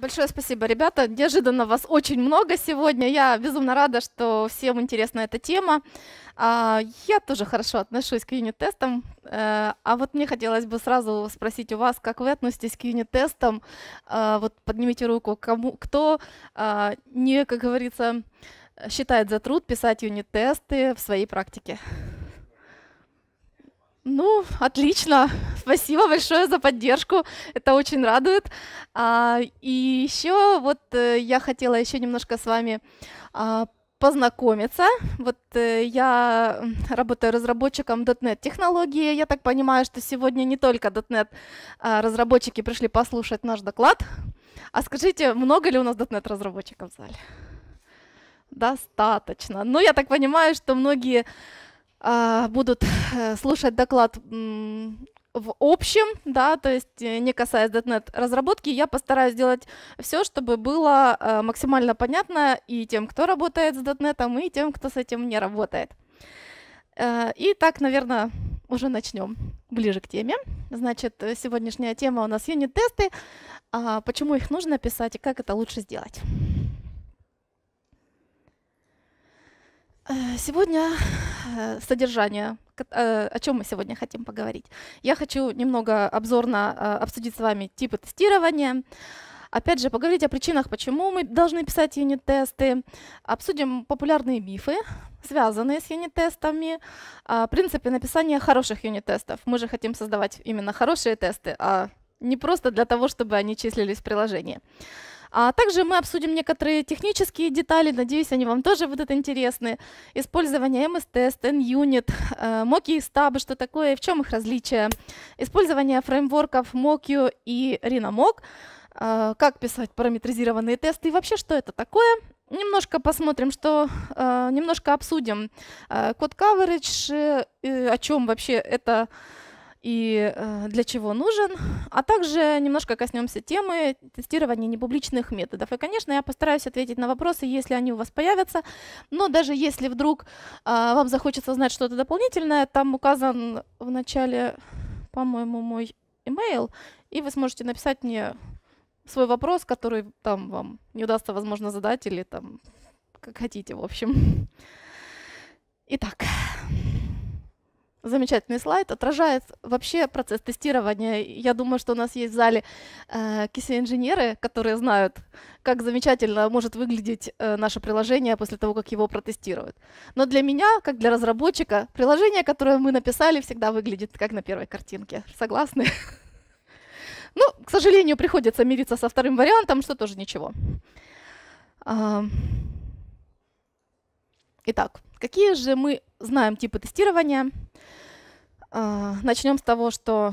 Большое спасибо, ребята. Неожиданно вас очень много сегодня. Я безумно рада, что всем интересна эта тема. А, я тоже хорошо отношусь к юнит-тестам, э, а вот мне хотелось бы сразу спросить у вас, как вы относитесь к юнит-тестам? А, вот поднимите руку, кому, кто а, не, как говорится, считает за труд писать юнит-тесты в своей практике. Ну, отлично. Спасибо большое за поддержку. Это очень радует. А, и еще вот э, я хотела еще немножко с вами а, познакомиться. Вот э, я работаю разработчиком .NET технологии. Я так понимаю, что сегодня не только .NET э, а, разработчики пришли послушать наш доклад. А скажите, много ли у нас .NET разработчиков в зале? Достаточно. Ну, я так понимаю, что многие а, будут э, слушать доклад в общем, да, то есть э, не касаясь .NET разработки, я постараюсь сделать все, чтобы было э, максимально понятно и тем, кто работает с .NET, и тем, кто с этим не работает. И так, наверное, уже начнем ближе к теме. Значит, сегодняшняя тема у нас юнит-тесты, а, почему их нужно писать и как это лучше сделать. Сегодня Э, содержание, э, о чем мы сегодня хотим поговорить. Я хочу немного обзорно э, обсудить с вами типы тестирования, Опять же, поговорить о причинах, почему мы должны писать юнит-тесты. Обсудим популярные мифы, связанные с юнит-тестами, а, принципы написания хороших юнит-тестов. Мы же хотим создавать именно хорошие тесты, а не просто для того, чтобы они числились в приложении. А также мы обсудим некоторые технические детали, надеюсь, они вам тоже будут интересны. Использование MS-тест, N-Unit, э, Moki и стабы, что такое, в чем их различия, Использование фреймворков Mokio и RhinoMock, э, как писать параметризированные тесты и вообще, что это такое. Немножко посмотрим, что э, немножко обсудим код coverage, о чем вообще это и э, для чего нужен, а также немножко коснемся темы тестирования непубличных методов. И, конечно, я постараюсь ответить на вопросы, если они у вас появятся, но даже если вдруг а, вам захочется узнать что-то дополнительное, там указан в начале, по-моему, мой email, и вы сможете написать мне свой вопрос, который там вам не удастся, возможно, задать или там как хотите, в общем. Итак, Замечательный слайд. Отражает вообще процесс тестирования. Я думаю, что у нас есть в зале э, QC-инженеры, которые знают, как замечательно может выглядеть э, наше приложение после того, как его протестируют. Но для меня, как для разработчика, приложение, которое мы написали, всегда выглядит как на первой картинке. Согласны? Ну, к сожалению, приходится мириться со вторым вариантом, что тоже ничего. Итак, Какие же мы знаем типы тестирования? А, Начнем с того, что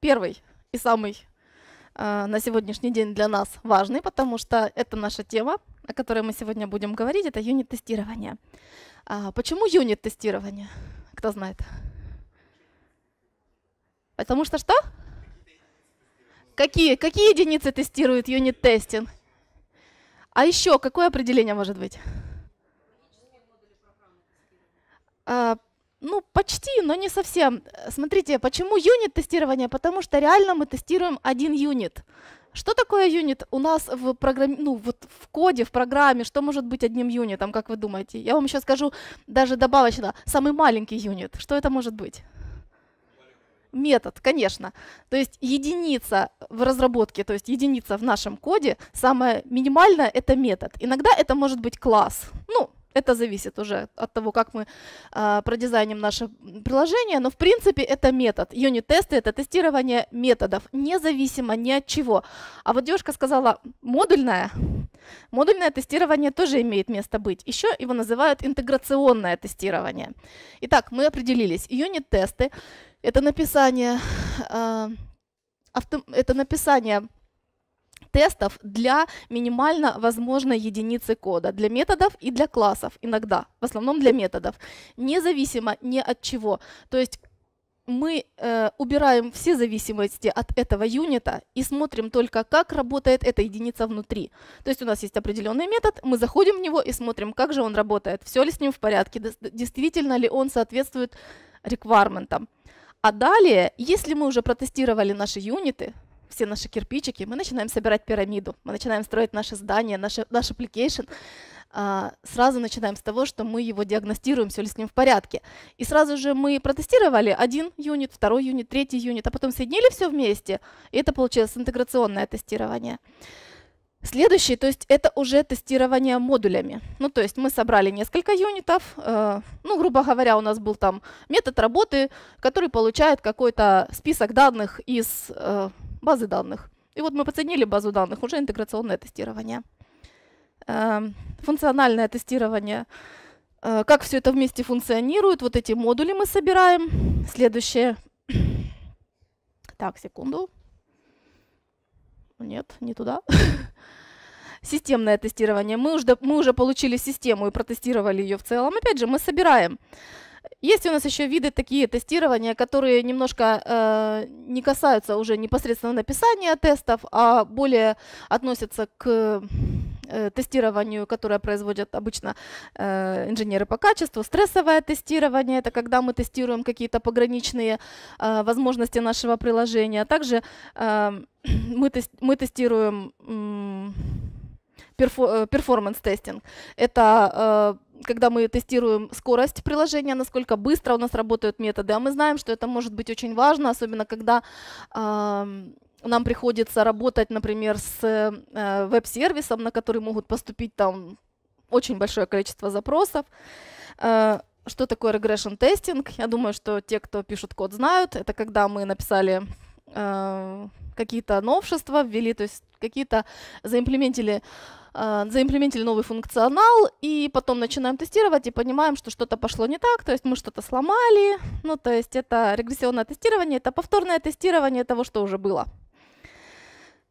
первый и самый а, на сегодняшний день для нас важный, потому что это наша тема, о которой мы сегодня будем говорить, это юнит-тестирование. А, почему юнит-тестирование? Кто знает? Потому что что? Какие, какие единицы тестируют юнит-тестинг? А еще какое определение может быть? А, ну, почти, но не совсем. Смотрите, почему юнит тестирования? Потому что реально мы тестируем один юнит. Что такое юнит у нас в программе, ну вот в коде, в программе, что может быть одним юнитом, как вы думаете? Я вам еще скажу даже добавочно, самый маленький юнит, что это может быть? Метод, конечно. То есть единица в разработке, то есть единица в нашем коде, самое минимальное это метод. Иногда это может быть класс. Ну, это зависит уже от того, как мы э, продизайним наше приложение, но в принципе это метод. Юнит-тесты — это тестирование методов, независимо ни от чего. А вот девушка сказала «модульное». Модульное тестирование тоже имеет место быть. Еще его называют интеграционное тестирование. Итак, мы определились. Юнит-тесты — это написание, э, авто, это написание тестов для минимально возможной единицы кода, для методов и для классов иногда, в основном для методов, независимо ни от чего. То есть мы э, убираем все зависимости от этого юнита и смотрим только, как работает эта единица внутри. То есть у нас есть определенный метод, мы заходим в него и смотрим, как же он работает, все ли с ним в порядке, действительно ли он соответствует рекварментам. А далее, если мы уже протестировали наши юниты, все наши кирпичики, мы начинаем собирать пирамиду, мы начинаем строить наше здание, наше, наш application, а, сразу начинаем с того, что мы его диагностируем, все ли с ним в порядке. И сразу же мы протестировали один юнит, второй юнит, третий юнит, а потом соединили все вместе, и это получилось интеграционное тестирование. Следующий, то есть это уже тестирование модулями. Ну, то есть мы собрали несколько юнитов, э, ну, грубо говоря, у нас был там метод работы, который получает какой-то список данных из э, базы данных. И вот мы подсоединили базу данных, уже интеграционное тестирование. Эм, функциональное тестирование. Э, как все это вместе функционирует, вот эти модули мы собираем. Следующее. Так, секунду. Нет, не туда. Системное тестирование. Мы уже, мы уже получили систему и протестировали ее в целом. Опять же, мы собираем есть у нас еще виды такие тестирования, которые немножко э, не касаются уже непосредственно написания тестов, а более относятся к э, тестированию, которое производят обычно э, инженеры по качеству. Стрессовое тестирование – это когда мы тестируем какие-то пограничные э, возможности нашего приложения. Также э, мы, тест, мы тестируем Э, перформанс-тестинг. Это э, когда мы тестируем скорость приложения, насколько быстро у нас работают методы, а мы знаем, что это может быть очень важно, особенно когда нам приходится работать, например, с э, веб-сервисом, на который могут поступить там очень большое количество запросов. Что такое regression тестинг? Я думаю, что те, кто пишут код, знают. Это когда мы написали э, какие-то новшества, ввели, то есть какие-то заимплементили а, заимплементили новый функционал, и потом начинаем тестировать и понимаем, что что-то пошло не так, то есть мы что-то сломали, ну, то есть это регрессионное тестирование, это повторное тестирование того, что уже было.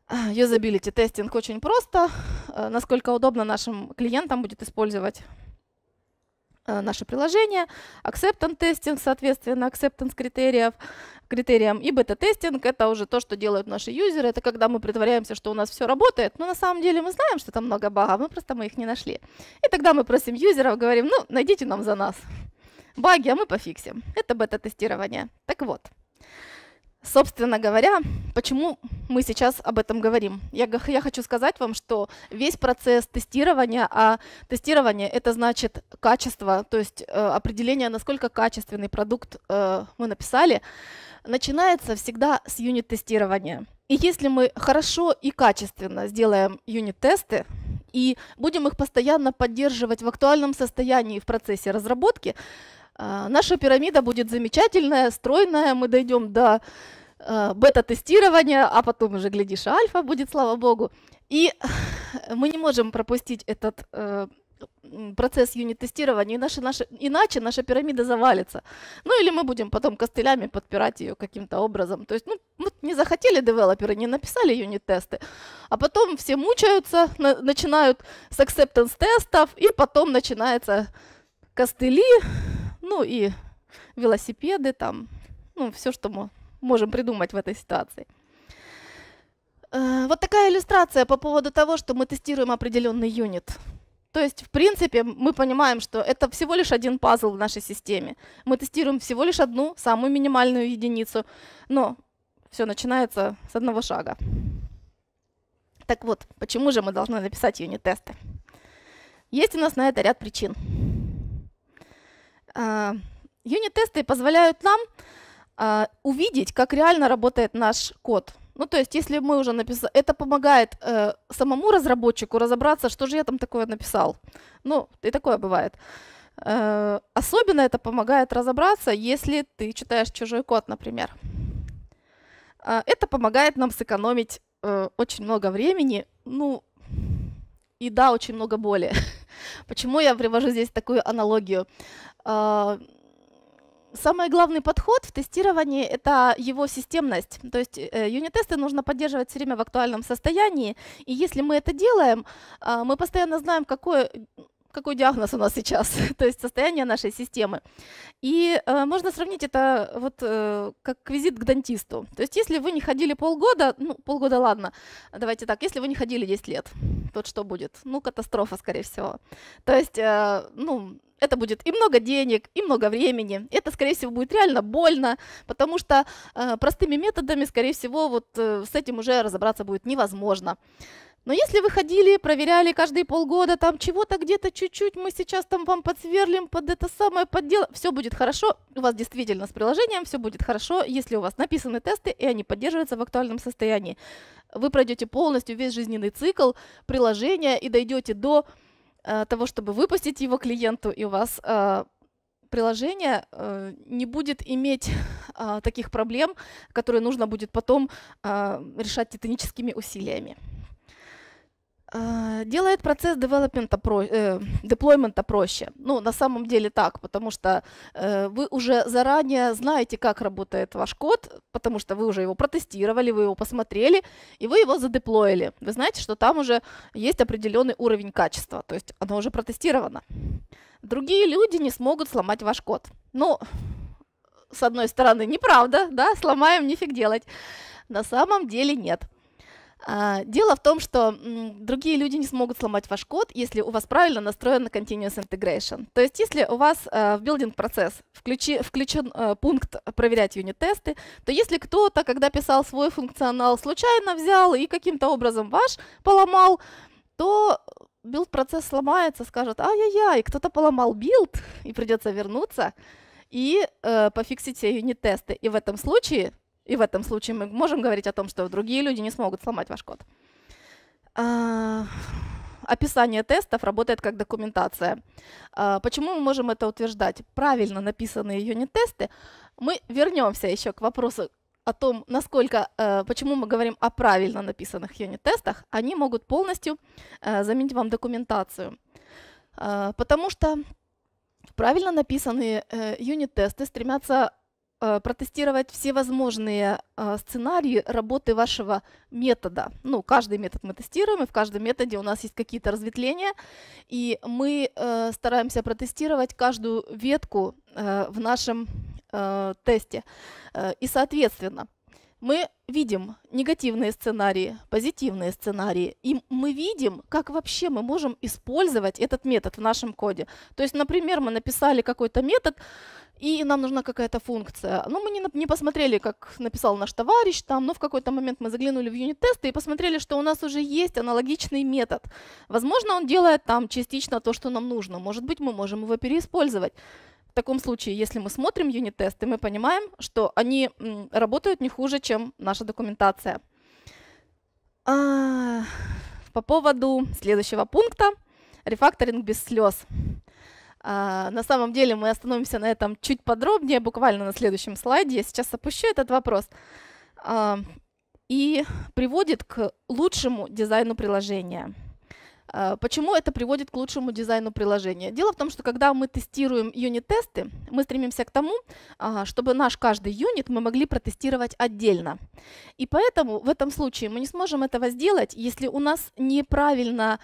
А, юзабилити тестинг очень просто, а, насколько удобно нашим клиентам будет использовать наше приложение, acceptance тестинг, соответственно, acceptance критериев, критериям. И бета-тестинг — это уже то, что делают наши юзеры. Это когда мы притворяемся, что у нас все работает, но на самом деле мы знаем, что там много багов, мы просто мы их не нашли. И тогда мы просим юзеров, говорим, ну, найдите нам за нас баги, а мы пофиксим. Это бета-тестирование. Так вот, Собственно говоря, почему мы сейчас об этом говорим? Я, я хочу сказать вам, что весь процесс тестирования, а тестирование это значит качество, то есть э, определение, насколько качественный продукт э, мы написали, начинается всегда с юнит-тестирования. И если мы хорошо и качественно сделаем юнит-тесты, и будем их постоянно поддерживать в актуальном состоянии в процессе разработки, а, наша пирамида будет замечательная, стройная, мы дойдем до а, бета-тестирования, а потом уже, глядишь, альфа будет, слава богу. И мы не можем пропустить этот э, процесс юнит-тестирования, иначе наша, иначе наша пирамида завалится. Ну или мы будем потом костылями подпирать ее каким-то образом. То есть, ну, вот не захотели девелоперы, не написали юнит-тесты, а потом все мучаются, на, начинают с acceptance-тестов, и потом начинается костыли, ну и велосипеды, там, ну, все, что мы можем придумать в этой ситуации. Э, вот такая иллюстрация по поводу того, что мы тестируем определенный юнит. То есть, в принципе, мы понимаем, что это всего лишь один пазл в нашей системе. Мы тестируем всего лишь одну, самую минимальную единицу, но все начинается с одного шага. Так вот, почему же мы должны написать юнит-тесты? Есть у нас на это ряд причин. А, юнит-тесты позволяют нам а, увидеть, как реально работает наш код. Ну, то есть, если мы уже написали, это помогает э, самому разработчику разобраться, что же я там такое написал. Ну, и такое бывает. Э, особенно это помогает разобраться, если ты читаешь чужой код, например. Э, это помогает нам сэкономить э, очень много времени, ну, и да, очень много боли. Почему я привожу здесь такую аналогию? А, самый главный подход в тестировании – это его системность. То есть э, юнит-тесты нужно поддерживать все время в актуальном состоянии. И если мы это делаем, а, мы постоянно знаем, какой какой диагноз у нас сейчас, то есть состояние нашей системы. И э, можно сравнить это вот э, как визит к дантисту. То есть если вы не ходили полгода, ну полгода ладно, давайте так, если вы не ходили 10 лет, то что будет? Ну катастрофа, скорее всего. То есть, э, ну это будет и много денег, и много времени. Это, скорее всего, будет реально больно, потому что э, простыми методами, скорее всего, вот э, с этим уже разобраться будет невозможно. Но если вы ходили, проверяли каждые полгода, там чего-то где-то чуть-чуть, мы сейчас там вам подсверлим под это самое поддел, все будет хорошо, у вас действительно с приложением все будет хорошо, если у вас написаны тесты и они поддерживаются в актуальном состоянии. Вы пройдете полностью весь жизненный цикл приложения и дойдете до Э, того, чтобы выпустить его клиенту, и у вас э, приложение э, не будет иметь таких проблем, которые нужно будет потом решать титаническими усилиями. А, делает процесс девелопмента про, э, деплоймента проще. Ну, на самом деле так, потому что э, вы уже заранее знаете, как работает ваш код, потому что вы уже его протестировали, вы его посмотрели, и вы его задеплоили. Вы знаете, что там уже есть определенный уровень качества, то есть оно уже протестировано. Другие люди не смогут сломать ваш код. Ну, с одной стороны, неправда, да, сломаем, нифиг делать. На самом деле нет. А, дело в том, что другие люди не смогут сломать ваш код, если у вас правильно настроена Continuous Integration. То есть если у вас а, в билдинг-процесс включен а, пункт «Проверять юнит-тесты», то если кто-то, когда писал свой функционал, случайно взял и каким-то образом ваш поломал, то билд-процесс сломается, скажут «Ай-яй-яй, кто-то поломал билд, и придется вернуться» и э, пофиксить все юнит-тесты. И в этом случае и в этом случае мы можем говорить о том, что другие люди не смогут сломать ваш код. А, описание тестов работает как документация. А, почему мы можем это утверждать? Правильно написанные юнит-тесты. Мы вернемся еще к вопросу о том, насколько, э, почему мы говорим о правильно написанных юнит-тестах, они могут полностью э, заменить вам документацию. Э, потому что правильно написанные э, юнит-тесты стремятся Э, протестировать все возможные э, сценарии работы вашего метода. Ну, каждый метод мы тестируем, и в каждом методе у нас есть какие-то разветвления, и мы э, стараемся протестировать каждую ветку в нашем тесте. И, соответственно, мы видим негативные сценарии, позитивные сценарии, и мы видим, как вообще мы можем использовать этот метод в нашем коде. То есть, например, мы написали какой-то метод, и нам нужна какая-то функция. Ну, мы не, не посмотрели, как написал наш товарищ там, но в какой-то момент мы заглянули в юнит-тесты и посмотрели, что у нас уже есть аналогичный метод. Возможно, он делает там частично то, что нам нужно. Может быть, мы можем его переиспользовать таком случае, если мы смотрим юнит-тесты, мы понимаем, что они работают не хуже, чем наша документация. А, по поводу следующего пункта – рефакторинг без слез. А, на самом деле мы остановимся на этом чуть подробнее, буквально на следующем слайде. Я сейчас опущу этот вопрос. А, и приводит к лучшему дизайну приложения – а, почему это приводит к лучшему дизайну приложения? Дело в том, что когда мы тестируем юнит-тесты, мы стремимся к тому, а, чтобы наш каждый юнит мы могли протестировать отдельно. И поэтому в этом случае мы не сможем этого сделать, если у нас неправильно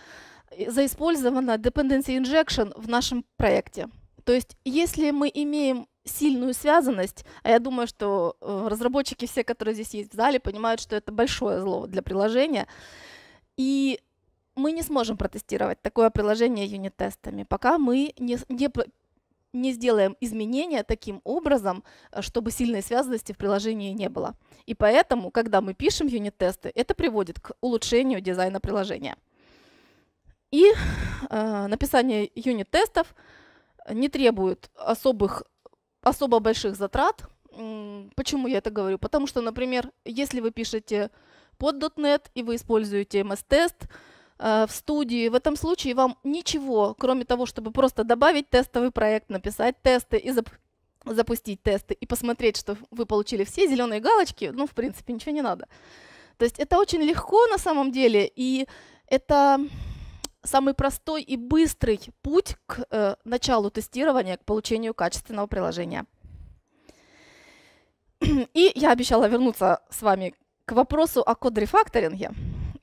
э, заиспользована dependency injection в нашем проекте. То есть если мы имеем сильную связанность, а я думаю, что э, разработчики все, которые здесь есть в зале, понимают, что это большое зло для приложения, и мы не сможем протестировать такое приложение юнит-тестами, пока мы не, не, не сделаем изменения таким образом, э, чтобы сильной связанности в приложении не было. И поэтому, когда мы пишем юнит-тесты, это приводит к улучшению дизайна приложения. И э, написание юнит-тестов не требует особых, особо больших затрат. Почему я это говорю? Потому что, например, если вы пишете под .NET и вы используете MS-тест, Э, в студии. В этом случае вам ничего, кроме того, чтобы просто добавить тестовый проект, написать тесты и зап запустить тесты и посмотреть, что вы получили все зеленые галочки, ну, в принципе, ничего не надо. То есть это очень легко на самом деле, и это самый простой и быстрый путь к э, началу тестирования, к получению качественного приложения. И я обещала вернуться с вами к вопросу о код-рефакторинге.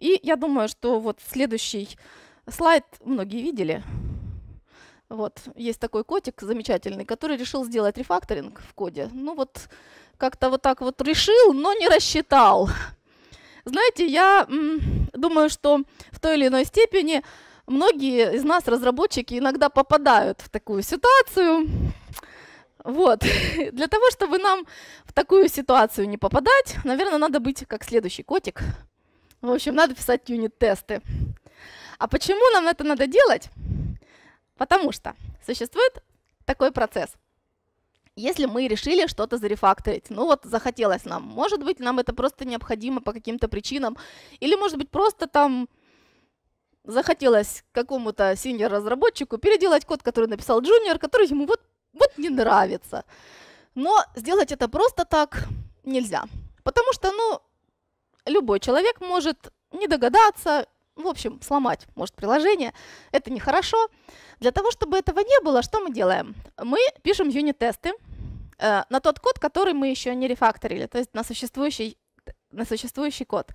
И я думаю, что вот следующий слайд многие видели. Вот, есть такой котик замечательный, который решил сделать рефакторинг в коде. Ну вот, как-то вот так вот решил, но не рассчитал. Знаете, я думаю, что в той или иной степени многие из нас, разработчики, иногда попадают в такую ситуацию. Вот. Для того, чтобы нам в такую ситуацию не попадать, наверное, надо быть как следующий котик – в общем, надо писать юнит-тесты. А почему нам это надо делать? Потому что существует такой процесс. Если мы решили что-то зарефакторить, ну вот захотелось нам, может быть, нам это просто необходимо по каким-то причинам, или, может быть, просто там захотелось какому-то синьор-разработчику переделать код, который написал джуниор, который ему вот, вот не нравится. Но сделать это просто так нельзя. Потому что, ну, любой человек может не догадаться, в общем, сломать может приложение. Это нехорошо. Для того, чтобы этого не было, что мы делаем? Мы пишем юнит-тесты э, на тот код, который мы еще не рефакторили, то есть на существующий, на существующий код.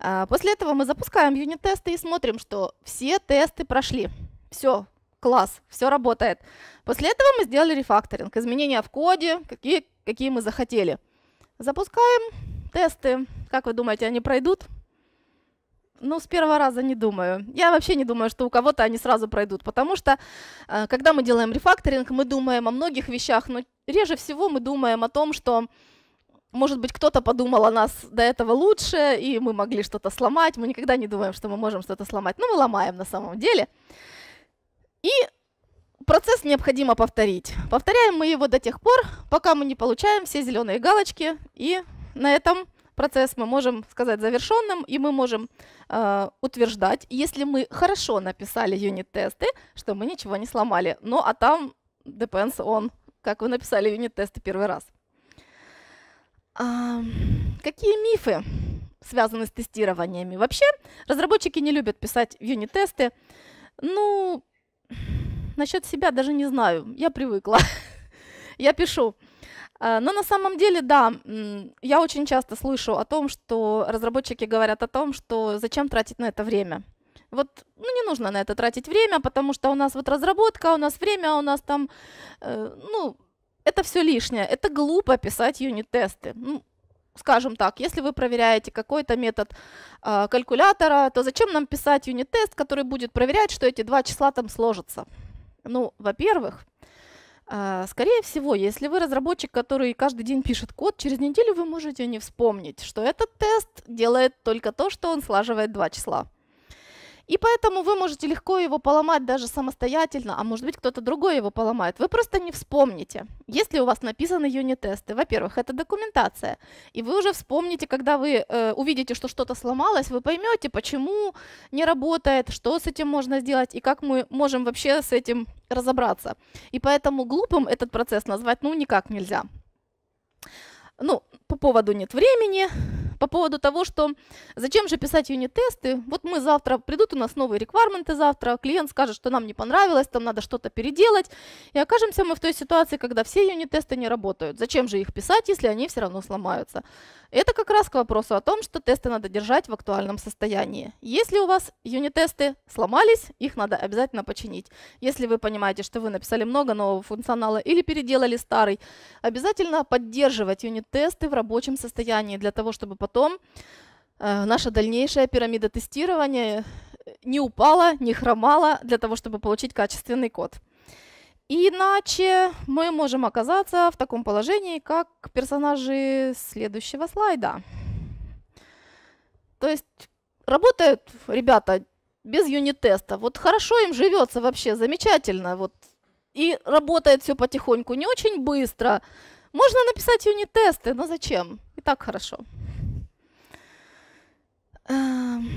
Э, после этого мы запускаем юнит-тесты и смотрим, что все тесты прошли. Все, класс, все работает. После этого мы сделали рефакторинг, изменения в коде, какие, какие мы захотели. Запускаем тесты. Как вы думаете, они пройдут? Ну, с первого раза не думаю. Я вообще не думаю, что у кого-то они сразу пройдут, потому что, э, когда мы делаем рефакторинг, мы думаем о многих вещах, но реже всего мы думаем о том, что, может быть, кто-то подумал о нас до этого лучше, и мы могли что-то сломать. Мы никогда не думаем, что мы можем что-то сломать, но ну, мы ломаем на самом деле. И процесс необходимо повторить. Повторяем мы его до тех пор, пока мы не получаем все зеленые галочки, и на этом процесс мы можем сказать завершенным, и мы можем э, утверждать, если мы хорошо написали юнит-тесты, что мы ничего не сломали. Ну а там depends on, как вы написали юнит-тесты первый раз. А, какие мифы связаны с тестированиями? Вообще разработчики не любят писать юнит-тесты. Ну, насчет себя даже не знаю, я привыкла. я пишу а, но на самом деле, да, я очень часто слышу о том, что разработчики говорят о том, что зачем тратить на это время. Вот ну, не нужно на это тратить время, потому что у нас вот разработка, у нас время, у нас там, э, ну, это все лишнее. Это глупо писать юнит-тесты. Ну, скажем так, если вы проверяете какой-то метод а, калькулятора, то зачем нам писать юнит-тест, который будет проверять, что эти два числа там сложатся? Ну, во-первых, а, скорее всего, если вы разработчик, который каждый день пишет код, через неделю вы можете не вспомнить, что этот тест делает только то, что он слаживает два числа. И поэтому вы можете легко его поломать даже самостоятельно, а может быть кто-то другой его поломает. Вы просто не вспомните, если у вас написаны юнит-тесты. Во-первых, это документация. И вы уже вспомните, когда вы э, увидите, что что-то сломалось, вы поймете, почему не работает, что с этим можно сделать и как мы можем вообще с этим разобраться. И поэтому глупым этот процесс назвать ну никак нельзя. Ну, по поводу нет времени, по поводу того, что зачем же писать юнит-тесты, вот мы завтра, придут у нас новые рекварменты завтра, клиент скажет, что нам не понравилось, там надо что-то переделать, и окажемся мы в той ситуации, когда все юнит-тесты не работают. Зачем же их писать, если они все равно сломаются? Это как раз к вопросу о том, что тесты надо держать в актуальном состоянии. Если у вас юнит-тесты сломались, их надо обязательно починить. Если вы понимаете, что вы написали много нового функционала или переделали старый, обязательно поддерживать юнит-тесты в рабочем состоянии для того, чтобы потом потом э, наша дальнейшая пирамида тестирования э, не упала, не хромала для того, чтобы получить качественный код. Иначе мы можем оказаться в таком положении, как персонажи следующего слайда. То есть работают ребята без юнит-теста. Вот хорошо им живется вообще, замечательно. Вот. И работает все потихоньку, не очень быстро. Можно написать юнит-тесты, но зачем? И так хорошо. Эм,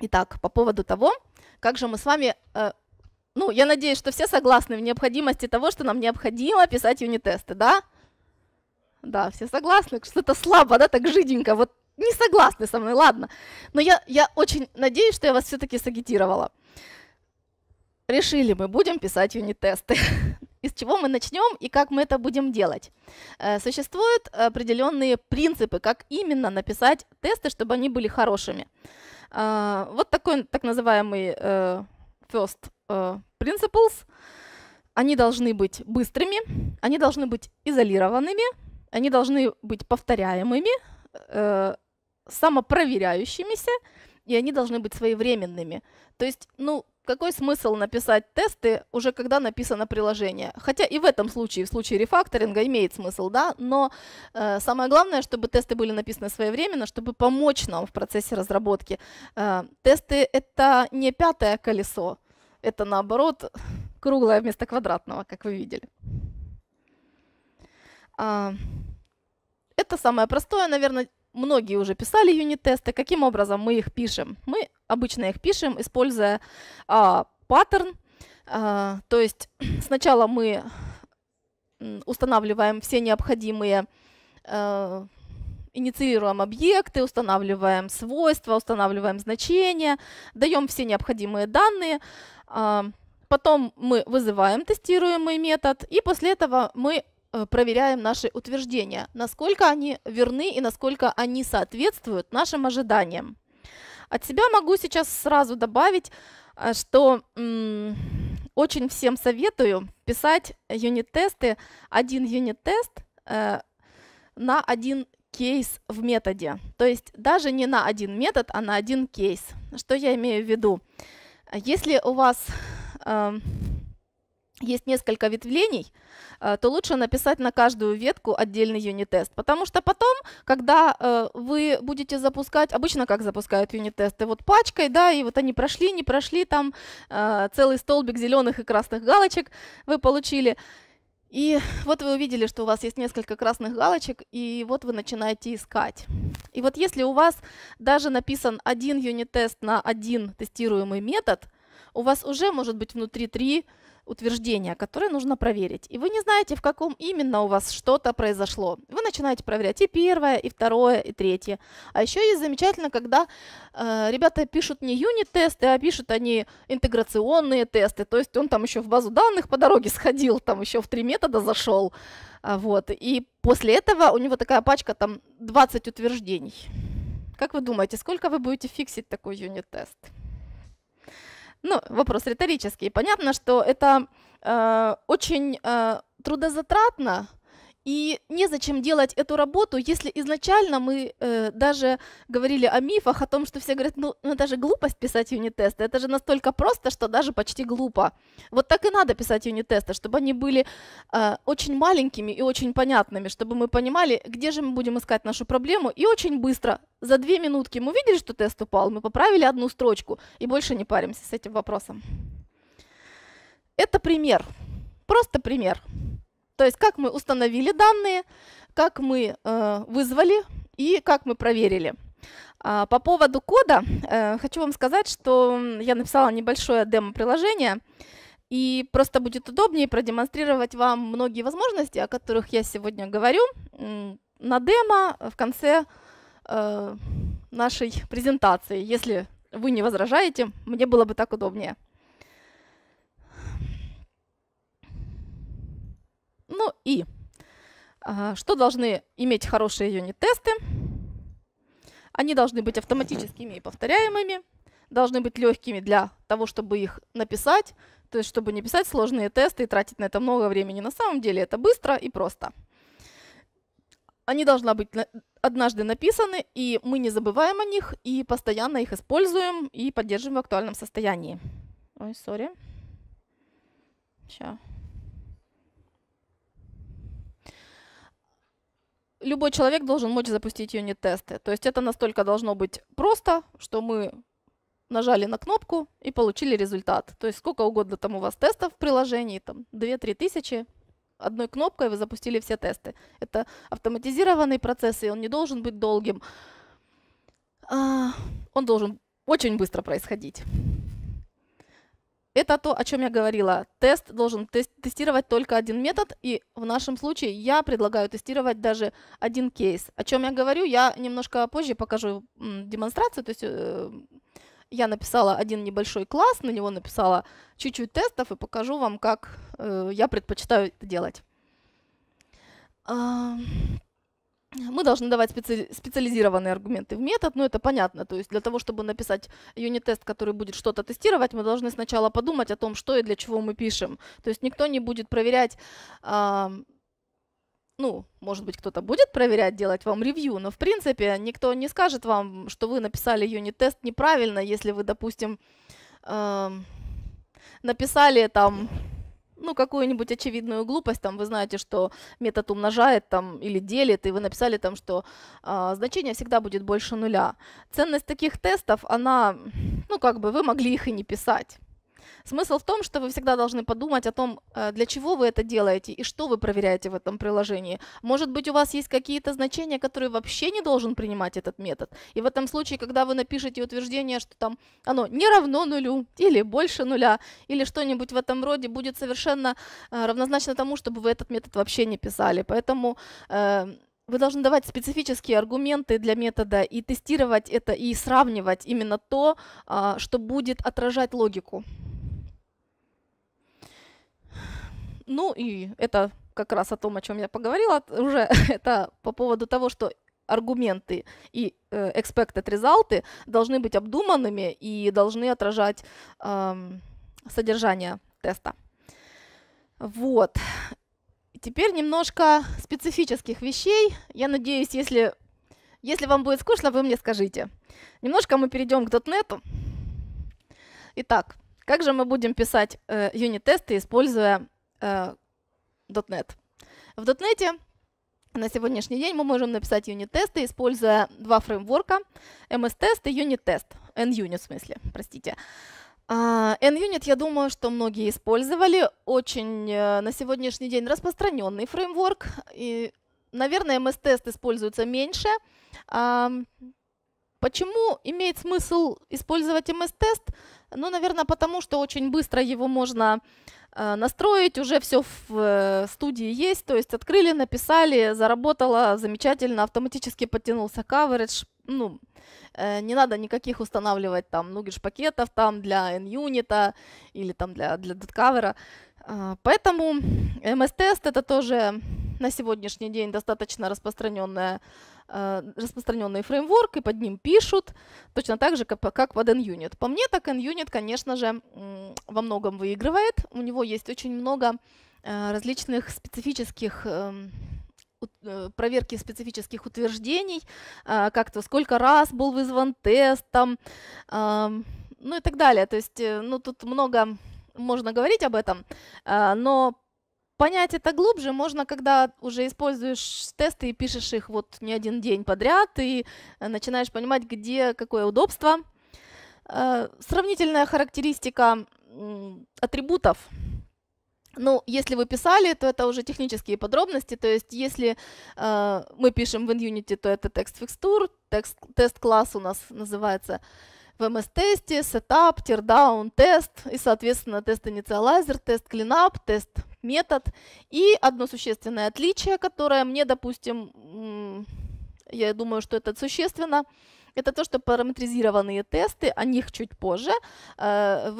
итак, по поводу того, как же мы с вами э, ну, я надеюсь, что все согласны в необходимости того, что нам необходимо писать юнитесты, да? Да, все согласны, что-то слабо, да, так жиденько, вот не согласны со мной, ладно. Но я, я очень надеюсь, что я вас все-таки сагитировала. Решили мы, будем писать юнитесты. из чего мы начнем и как мы это будем делать. Э, существуют определенные принципы, как именно написать тесты, чтобы они были хорошими. Э, вот такой так называемый э, first principles. Они должны быть быстрыми, они должны быть изолированными, они должны быть повторяемыми, самопроверяющимися, и они должны быть своевременными. То есть, ну, какой смысл написать тесты уже когда написано приложение? Хотя и в этом случае, в случае рефакторинга имеет смысл, да, но э, самое главное, чтобы тесты были написаны своевременно, чтобы помочь нам в процессе разработки. Э, тесты это не пятое колесо, это наоборот круглое вместо квадратного, как вы видели. Э, это самое простое, наверное, многие уже писали юнит-тесты. Каким образом мы их пишем? Мы Обычно их пишем, используя а, паттерн. А, то есть сначала мы устанавливаем все необходимые, э, инициируем объекты, устанавливаем свойства, устанавливаем значения, даем все необходимые данные. Э, потом мы вызываем тестируемый метод, и после этого мы э, проверяем наши утверждения, насколько они верны и насколько они соответствуют нашим ожиданиям. От себя могу сейчас сразу добавить, э, что очень всем советую писать юнит-тесты, один юнит-тест э, на один кейс в методе. То есть даже не на один метод, а на один кейс. Что я имею в виду? Если у вас э, есть несколько ветвлений, э, то лучше написать на каждую ветку отдельный юнит-тест. Потому что потом, когда э, вы будете запускать, обычно как запускают юнит-тесты, вот пачкой, да, и вот они прошли, не прошли, там э, целый столбик зеленых и красных галочек вы получили. И вот вы увидели, что у вас есть несколько красных галочек, и вот вы начинаете искать. И вот если у вас даже написан один юнит-тест на один тестируемый метод, у вас уже может быть внутри три утверждения, которые нужно проверить. И вы не знаете, в каком именно у вас что-то произошло. Вы начинаете проверять и первое, и второе, и третье. А еще есть замечательно, когда э, ребята пишут не юнит-тесты, а пишут они интеграционные тесты. То есть он там еще в базу данных по дороге сходил, там еще в три метода зашел. А, вот. И после этого у него такая пачка там 20 утверждений. Как вы думаете, сколько вы будете фиксить такой юнит-тест? Ну, вопрос риторический. Понятно, что это э, очень э, трудозатратно, и незачем делать эту работу, если изначально мы э, даже говорили о мифах, о том, что все говорят, ну, ну это же глупость писать unit-тесты. это же настолько просто, что даже почти глупо. Вот так и надо писать unit-тесты, чтобы они были э, очень маленькими и очень понятными, чтобы мы понимали, где же мы будем искать нашу проблему, и очень быстро, за две минутки мы увидели, что тест упал, мы поправили одну строчку, и больше не паримся с этим вопросом. Это пример, просто пример. Пример. То есть как мы установили данные, как мы э, вызвали и как мы проверили. А, по поводу кода э, хочу вам сказать, что я написала небольшое демо-приложение, и просто будет удобнее продемонстрировать вам многие возможности, о которых я сегодня говорю, на демо в конце э, нашей презентации. Если вы не возражаете, мне было бы так удобнее. Ну и а, что должны иметь хорошие юнит-тесты? Они должны быть автоматическими и повторяемыми, должны быть легкими для того, чтобы их написать, то есть чтобы не писать сложные тесты и тратить на это много времени. На самом деле это быстро и просто. Они должны быть однажды написаны, и мы не забываем о них, и постоянно их используем и поддерживаем в актуальном состоянии. Ой, сори. Сейчас. любой человек должен мочь запустить юнит-тесты. То есть это настолько должно быть просто, что мы нажали на кнопку и получили результат. То есть сколько угодно там у вас тестов в приложении, там 2-3 тысячи, одной кнопкой вы запустили все тесты. Это автоматизированный процесс, и он не должен быть долгим. А, он должен очень быстро происходить. Это то, о чем я говорила. Тест должен тестировать только один метод, и в нашем случае я предлагаю тестировать даже один кейс. О чем я говорю, я немножко позже покажу демонстрацию, то есть э, я написала один небольшой класс, на него написала чуть-чуть тестов и покажу вам, как э, я предпочитаю это делать мы должны давать специ... специализированные аргументы в метод, ну это понятно, то есть для того, чтобы написать юнит-тест, который будет что-то тестировать, мы должны сначала подумать о том, что и для чего мы пишем. То есть никто не будет проверять, э, ну, может быть, кто-то будет проверять, делать вам ревью, но в принципе никто не скажет вам, что вы написали юнит-тест неправильно, если вы, допустим, э, написали там ну, какую-нибудь очевидную глупость, там, вы знаете, что метод умножает там или делит, и вы написали там, что э, значение всегда будет больше нуля. Ценность таких тестов, она, ну, как бы вы могли их и не писать. Смысл в том, что вы всегда должны подумать о том, э, для чего вы это делаете и что вы проверяете в этом приложении. Может быть, у вас есть какие-то значения, которые вообще не должен принимать этот метод. И в этом случае, когда вы напишете утверждение, что там оно не равно нулю или больше нуля, или что-нибудь в этом роде, будет совершенно э, равнозначно тому, чтобы вы этот метод вообще не писали. Поэтому э, вы должны давать специфические аргументы для метода и тестировать это и сравнивать именно то, что будет отражать логику. Ну и это как раз о том, о чем я поговорила уже, это по поводу того, что аргументы и э, expected результаты должны быть обдуманными и должны отражать э, содержание теста. Вот. Теперь немножко специфических вещей. Я надеюсь, если, если вам будет скучно, вы мне скажите. Немножко мы перейдем к .NET. Итак, как же мы будем писать э, юнит-тесты, используя .NET. Э, в .NET на сегодняшний день мы можем написать юнит-тесты, используя два фреймворка, MS-тест и юнит-тест, N-юнит в смысле, простите. N-Unit, а, я думаю, что многие использовали, очень э, на сегодняшний день распространенный фреймворк. И, наверное, MS-тест используется меньше. А, почему имеет смысл использовать MS-тест? Ну, наверное, потому что очень быстро его можно настроить, уже все в студии есть, то есть открыли, написали, заработало замечательно, автоматически подтянулся coverage, ну, не надо никаких устанавливать там нугиш-пакетов там для NUnit или там для, для дедкавера, поэтому MS-тест это тоже на сегодняшний день достаточно распространенная Э, распространенный фреймворк, и под ним пишут, точно так же, как, под NUnit. По мне, так NUnit, конечно же, во многом выигрывает. У него есть очень много э, различных специфических эм, э, проверки специфических утверждений, как-то сколько раз был вызван тест, там, эм, ну и так далее. То есть, ну тут много можно говорить об этом, но Понять это глубже можно, когда уже используешь тесты и пишешь их вот не один день подряд, и э, начинаешь понимать, где какое удобство. Э, сравнительная характеристика атрибутов. Ну, если вы писали, то это уже технические подробности, то есть если э, мы пишем в InUnity, то это текст фикстур, тест класс у нас называется в MS-тесте, setup, teardown, тест, и, соответственно, тест инициализер тест cleanup, тест метод. И одно существенное отличие, которое мне, допустим, я думаю, что это существенно, это то, что параметризированные тесты, о них чуть позже. Э,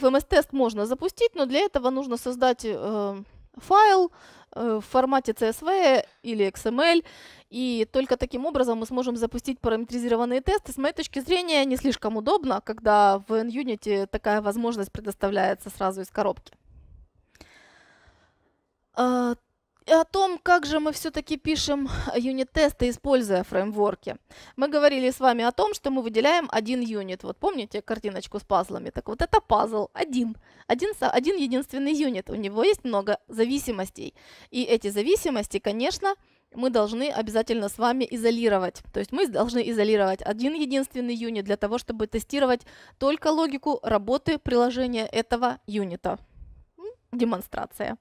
ВМС-тест можно запустить, но для этого нужно создать э, файл э, в формате CSV или XML, и только таким образом мы сможем запустить параметризированные тесты. С моей точки зрения, не слишком удобно, когда в NUnity такая возможность предоставляется сразу из коробки. А, о том, как же мы все-таки пишем юнит-тесты, используя фреймворки. Мы говорили с вами о том, что мы выделяем один юнит. Вот помните картиночку с пазлами? Так вот это пазл один. Один, один единственный юнит. У него есть много зависимостей. И эти зависимости, конечно, мы должны обязательно с вами изолировать. То есть мы должны изолировать один единственный юнит для того, чтобы тестировать только логику работы приложения этого юнита. Демонстрация.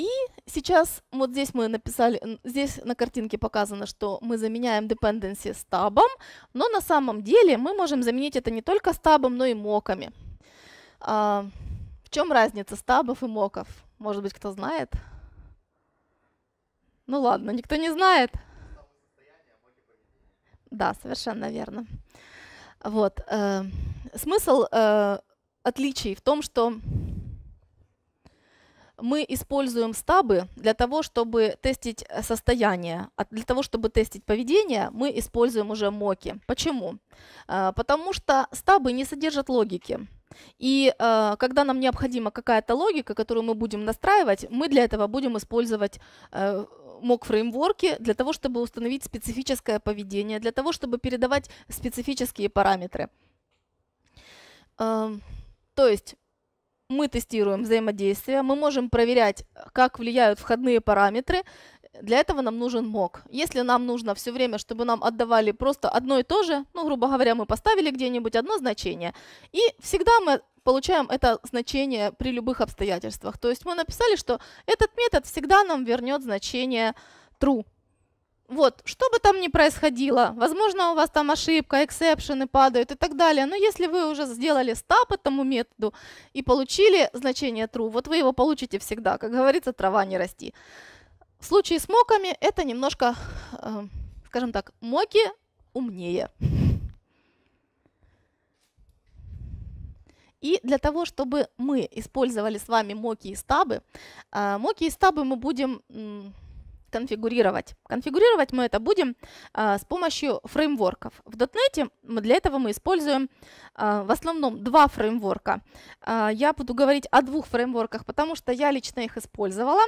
И сейчас вот здесь мы написали, здесь на картинке показано, что мы заменяем dependency стабом, но на самом деле мы можем заменить это не только стабом, но и моками. А, в чем разница стабов и моков? Может быть, кто знает? Ну ладно, никто не знает. Да, совершенно верно. Вот. Э, смысл э, отличий в том, что мы используем стабы для того, чтобы тестить э, состояние. А для того, чтобы тестить поведение, мы используем уже моки. Почему? Э, потому что стабы не содержат логики. И э, когда нам необходима какая-то логика, которую мы будем настраивать, мы для этого будем использовать э, мог фреймворки для того, чтобы установить специфическое поведение, для того, чтобы передавать специфические параметры. Эм, то есть мы тестируем взаимодействие, мы можем проверять, как влияют входные параметры. Для этого нам нужен мок. Если нам нужно все время, чтобы нам отдавали просто одно и то же, ну, грубо говоря, мы поставили где-нибудь одно значение, и всегда мы получаем это значение при любых обстоятельствах. То есть мы написали, что этот метод всегда нам вернет значение true. Вот, что бы там ни происходило, возможно, у вас там ошибка, эксепшены падают и так далее, но если вы уже сделали стап этому методу и получили значение true, вот вы его получите всегда, как говорится, трава не расти. В случае с моками это немножко, э, скажем так, моки умнее. И для того, чтобы мы использовали с вами моки и стабы, э, моки и стабы мы будем конфигурировать. Конфигурировать мы это будем а, с помощью фреймворков. В .NET мы для этого мы используем а, в основном два фреймворка. А, я буду говорить о двух фреймворках, потому что я лично их использовала,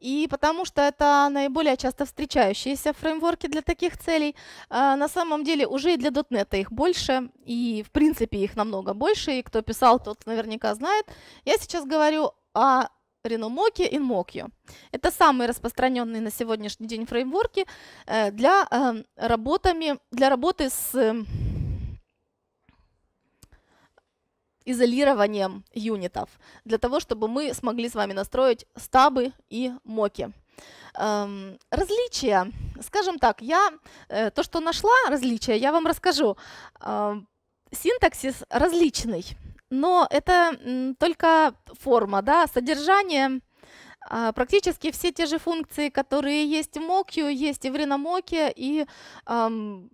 и потому что это наиболее часто встречающиеся фреймворки для таких целей. А, на самом деле уже и для .NET их больше, и в принципе их намного больше, и кто писал, тот наверняка знает. Я сейчас говорю о Риномоки и Mokio. Это самые распространенные на сегодняшний день фреймворки э, для, э, работами, для работы с эм, изолированием юнитов, для того, чтобы мы смогли с вами настроить стабы и моки. Эм, различия, скажем так, я э, то, что нашла различия, я вам расскажу. Эм, синтаксис различный но это только форма, да, содержание а, практически все те же функции, которые есть в Мокью, есть и в Риномоке, и эм,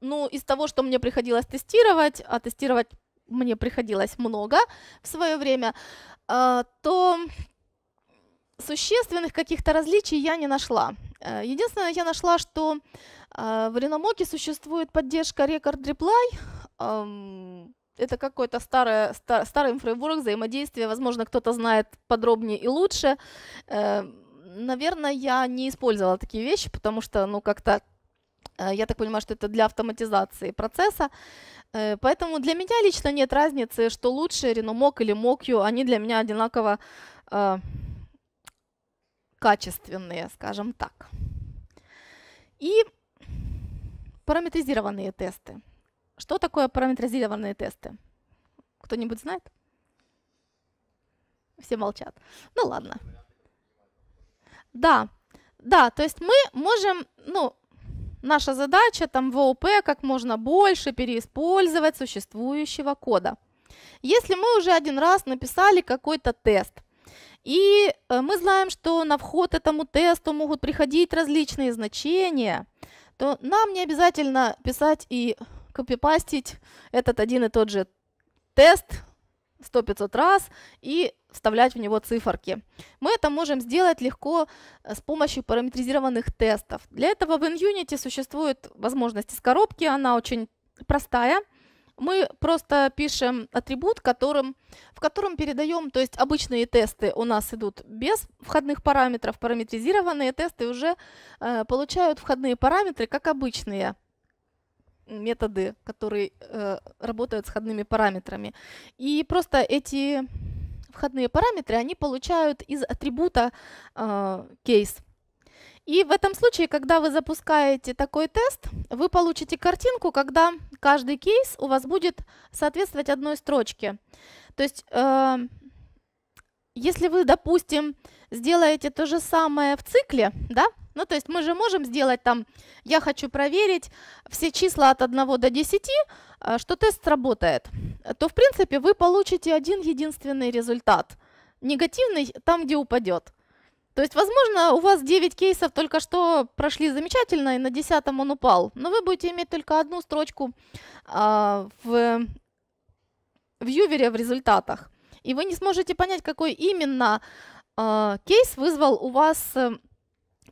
ну, из того, что мне приходилось тестировать, а тестировать мне приходилось много в свое время, э, то существенных каких-то различий я не нашла. Э, единственное, я нашла, что э, в Риномоке существует поддержка Record Reply, эм, это какой-то старый, стар, старый фреймворк взаимодействия. Возможно, кто-то знает подробнее и лучше. Э, наверное, я не использовала такие вещи, потому что, ну, как-то э, я так понимаю, что это для автоматизации процесса. Э, поэтому для меня лично нет разницы, что лучше Renomok или Mokio, они для меня одинаково э, качественные, скажем так. И параметризированные тесты. Что такое параметризированные тесты? Кто-нибудь знает? Все молчат. Ну ладно. Да, да, то есть мы можем, ну, наша задача там в ООП как можно больше переиспользовать существующего кода. Если мы уже один раз написали какой-то тест, и э, мы знаем, что на вход этому тесту могут приходить различные значения, то нам не обязательно писать и копипастить этот один и тот же тест 100-500 раз и вставлять в него циферки. Мы это можем сделать легко э, с помощью параметризированных тестов. Для этого в InUnity существует возможность из коробки, она очень простая. Мы просто пишем атрибут, которым, в котором передаем, то есть обычные тесты у нас идут без входных параметров, параметризированные тесты уже э, получают входные параметры, как обычные методы, которые э, работают с входными параметрами. И просто эти входные параметры они получают из атрибута э, кейс. И в этом случае, когда вы запускаете такой тест, вы получите картинку, когда каждый кейс у вас будет соответствовать одной строчке. То есть, э, если вы, допустим, сделаете то же самое в цикле, да, ну, то есть мы же можем сделать там, я хочу проверить все числа от 1 до 10, э, что тест сработает. То, в принципе, вы получите один единственный результат. Негативный там, где упадет. То есть, возможно, у вас 9 кейсов только что прошли замечательно, и на 10 он упал. Но вы будете иметь только одну строчку а, в, в ювере в результатах. И вы не сможете понять, какой именно а, кейс вызвал у вас э,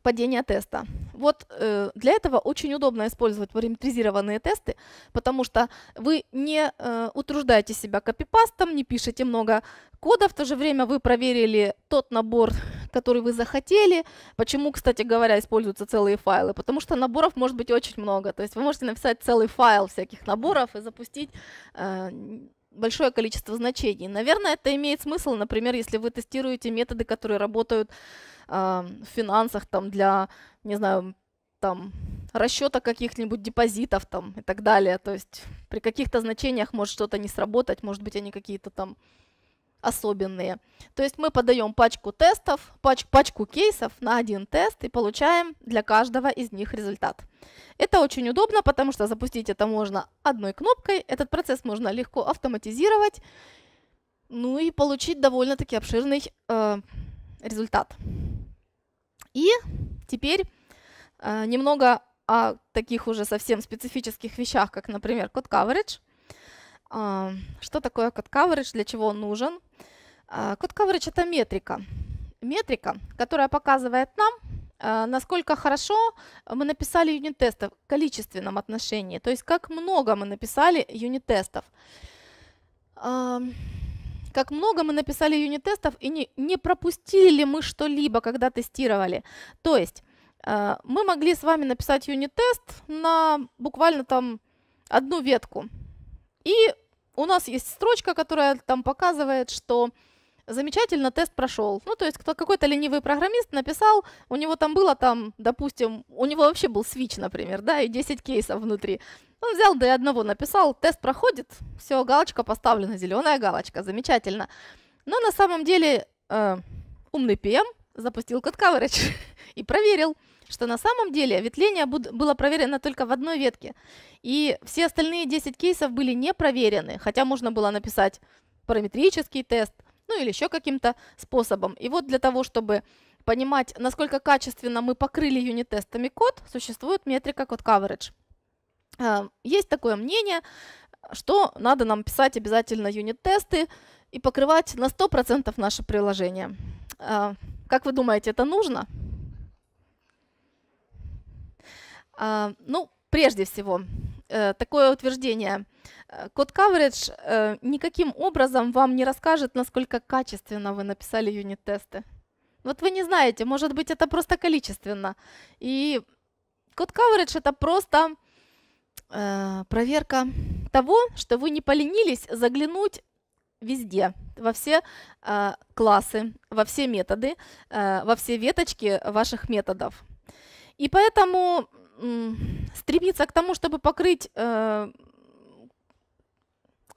падения теста. Вот э, для этого очень удобно использовать параметризированные тесты, потому что вы не э, утруждаете себя копипастом, не пишете много кода, в то же время вы проверили тот набор, который вы захотели. Почему, кстати говоря, используются целые файлы? Потому что наборов может быть очень много. То есть вы можете написать целый файл всяких наборов и запустить... Э, большое количество значений. Наверное, это имеет смысл, например, если вы тестируете методы, которые работают в финансах там для, не знаю, там расчета каких-нибудь депозитов там и так далее. То есть при каких-то значениях может что-то не сработать, может быть они какие-то там особенные. То есть мы подаем пачку тестов, пач, пачку кейсов на один тест и получаем для каждого из них результат. Это очень удобно, потому что запустить это можно одной кнопкой, этот процесс можно легко автоматизировать, ну и получить довольно-таки обширный э, результат. И теперь э, немного о таких уже совсем специфических вещах, как, например, код coverage. Э, что такое код coverage, для чего он нужен? Э, код coverage это метрика. Метрика, которая показывает нам, э, насколько хорошо мы написали юнит-тестов в количественном отношении, то есть как много мы написали юнит-тестов. Как много мы написали юнит-тестов и не, не пропустили ли мы что-либо, когда тестировали. То есть э, мы могли с вами написать юнит-тест на буквально там одну ветку. И у нас есть строчка, которая там показывает, что замечательно, тест прошел. Ну, то есть какой-то ленивый программист написал, у него там было там, допустим, у него вообще был свич, например, да, и 10 кейсов внутри. Он ну, взял до одного написал, тест проходит, все, галочка поставлена, зеленая галочка, замечательно. Но на самом деле э, умный ПМ эм запустил код coverage и проверил, что на самом деле ветвление было проверено только в одной ветке. И все остальные 10 кейсов были не проверены, хотя можно было написать параметрический тест, ну или еще каким-то способом. И вот для того, чтобы понимать, насколько качественно мы покрыли юнит-тестами код, существует метрика код coverage. Э, есть такое мнение, что надо нам писать обязательно юнит-тесты и покрывать на 100% наше приложение. Э, как вы думаете, это нужно? Э, ну, прежде всего, такое утверждение. Код coverage никаким образом вам не расскажет, насколько качественно вы написали юнит-тесты. Вот вы не знаете, может быть, это просто количественно. И код coverage это просто Э, проверка того, что вы не поленились заглянуть везде, во все э, классы, во все методы, э, во все веточки ваших методов. И поэтому э, стремиться к тому, чтобы покрыть э,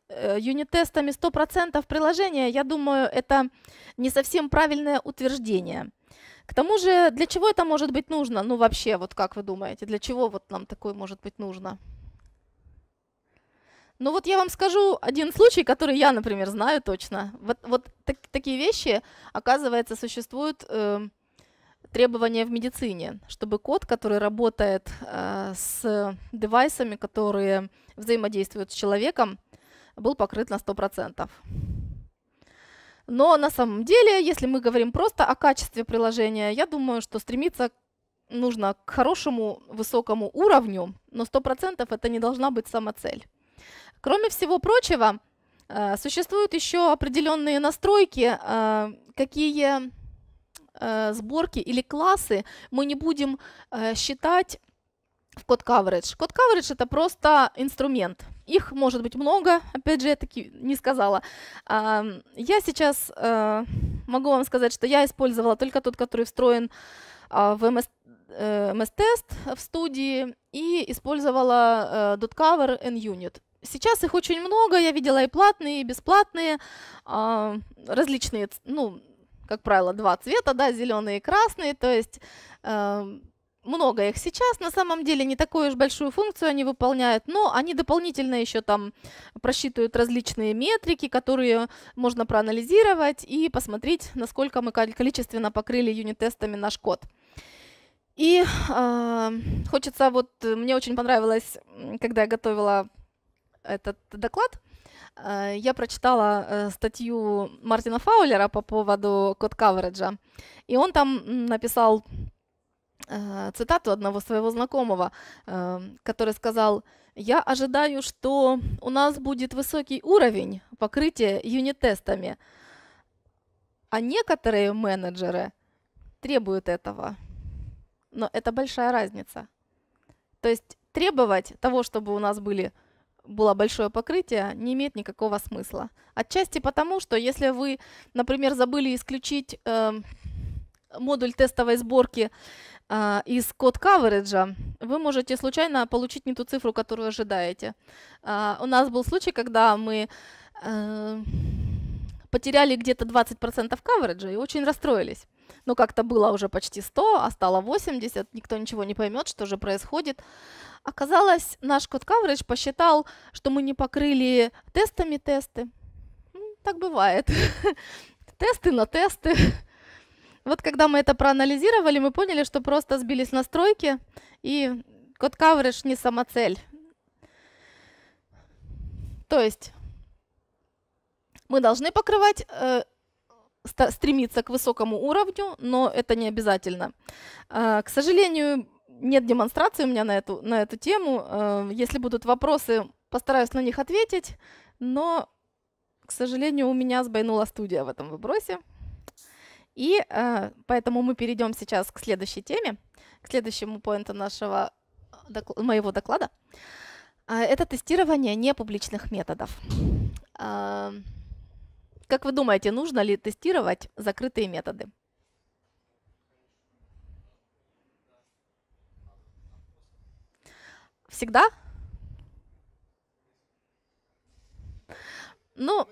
э юнит-тестами 100% приложения, я думаю, это не совсем правильное утверждение – к тому же, для чего это может быть нужно? Ну, вообще, вот как вы думаете, для чего вот нам такое может быть нужно? Ну вот я вам скажу один случай, который я, например, знаю точно. Вот, вот так, такие вещи, оказывается, существуют э, требования в медицине, чтобы код, который работает э, с девайсами, которые взаимодействуют с человеком, был покрыт на 100%. Но на самом деле, если мы говорим просто о качестве приложения, я думаю, что стремиться нужно к хорошему высокому уровню, но 100% это не должна быть самоцель. Кроме всего прочего, э, существуют еще определенные настройки, э, какие э, сборки или классы мы не будем считать в код coverage. Код coverage это просто инструмент, их может быть много, опять же, я таки не сказала. Я сейчас э, могу вам сказать, что я использовала только тот, который встроен а, в МС MS-тест э, в студии и использовала э, .cover NUnit. Сейчас их очень много, я видела и платные, и бесплатные, а, различные, ну, как правило, два цвета, да, зеленые и красные, то есть много их сейчас, на самом деле не такую уж большую функцию они выполняют, но они дополнительно еще там просчитывают различные метрики, которые можно проанализировать и посмотреть, насколько мы количественно покрыли юнит-тестами наш код. И э, хочется, вот мне очень понравилось, когда я готовила этот доклад, э, я прочитала э, статью Мартина Фаулера по поводу код кавереджа, и он там написал Э, цитату одного своего знакомого, эм, который сказал, я ожидаю, что у нас будет высокий уровень покрытия юнит-тестами, а некоторые менеджеры требуют этого. Но это большая разница. То есть требовать того, чтобы у нас были было большое покрытие, не имеет никакого смысла. Отчасти потому, что если вы, например, забыли исключить э, модуль тестовой сборки а, из код кавериджа, вы можете случайно получить не ту цифру, которую ожидаете. А, у нас был случай, когда мы э, потеряли где-то 20% кавериджа и очень расстроились. Ну, как-то было уже почти 100, а стало 80, никто ничего не поймет, что же происходит. Оказалось, наш код кавердж посчитал, что мы не покрыли тестами тесты. Так бывает. Тесты на тесты. Вот когда мы это проанализировали, мы поняли, что просто сбились настройки, и код coverage не самоцель. То есть мы должны покрывать, э, стремиться к высокому уровню, но это не обязательно. А, к сожалению, нет демонстрации у меня на эту, на эту тему. Э, если будут вопросы, постараюсь на них ответить, но, к сожалению, у меня сбойнула студия в этом вопросе. И э, поэтому мы перейдем сейчас к следующей теме, к следующему поинту нашего э, докл моего доклада. Э, это тестирование непубличных методов. Э, как вы думаете, нужно ли тестировать закрытые методы? Всегда? Ну,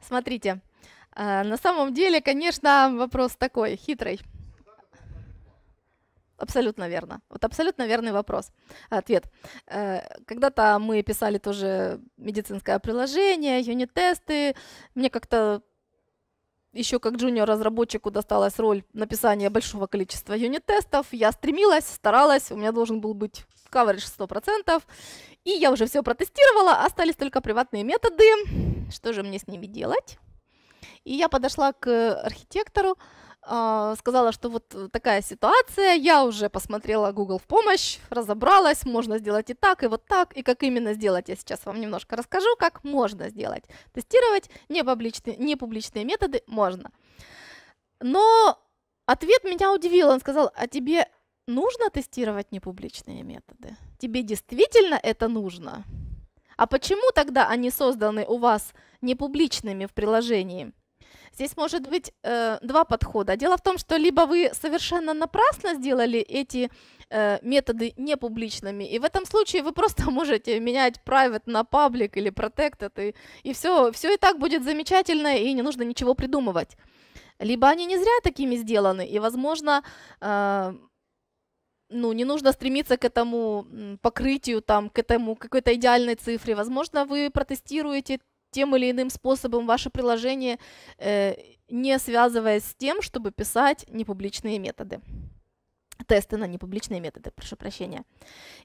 смотрите, а, на самом деле, конечно, вопрос такой хитрый. Абсолютно верно. Вот абсолютно верный вопрос. Ответ. Э, когда-то мы писали тоже медицинское приложение, юнит-тесты. Мне как-то еще как джуниор-разработчику досталась роль написания большого количества юнит-тестов. Я стремилась, старалась, у меня должен был быть coverage 100%. И я уже все протестировала, остались только приватные методы. Что же мне с ними делать? И я подошла к архитектору, а, сказала, что вот такая ситуация, я уже посмотрела Google в помощь, разобралась, можно сделать и так, и вот так, и как именно сделать, я сейчас вам немножко расскажу, как можно сделать. Тестировать не публичные, не публичные методы можно. Но ответ меня удивил, он сказал, а тебе нужно тестировать непубличные методы? Тебе действительно это нужно? А почему тогда они созданы у вас непубличными в приложении. Здесь может быть э, два подхода. Дело в том, что либо вы совершенно напрасно сделали эти э, методы непубличными, и в этом случае вы просто можете менять private на public или protected, и, и все, все и так будет замечательно, и не нужно ничего придумывать. Либо они не зря такими сделаны, и, возможно, э, ну, не нужно стремиться к этому покрытию, там, к этому какой-то идеальной цифре. Возможно, вы протестируете тем или иным способом ваше приложение, э, не связываясь с тем, чтобы писать непубличные методы. Тесты на непубличные методы, прошу прощения.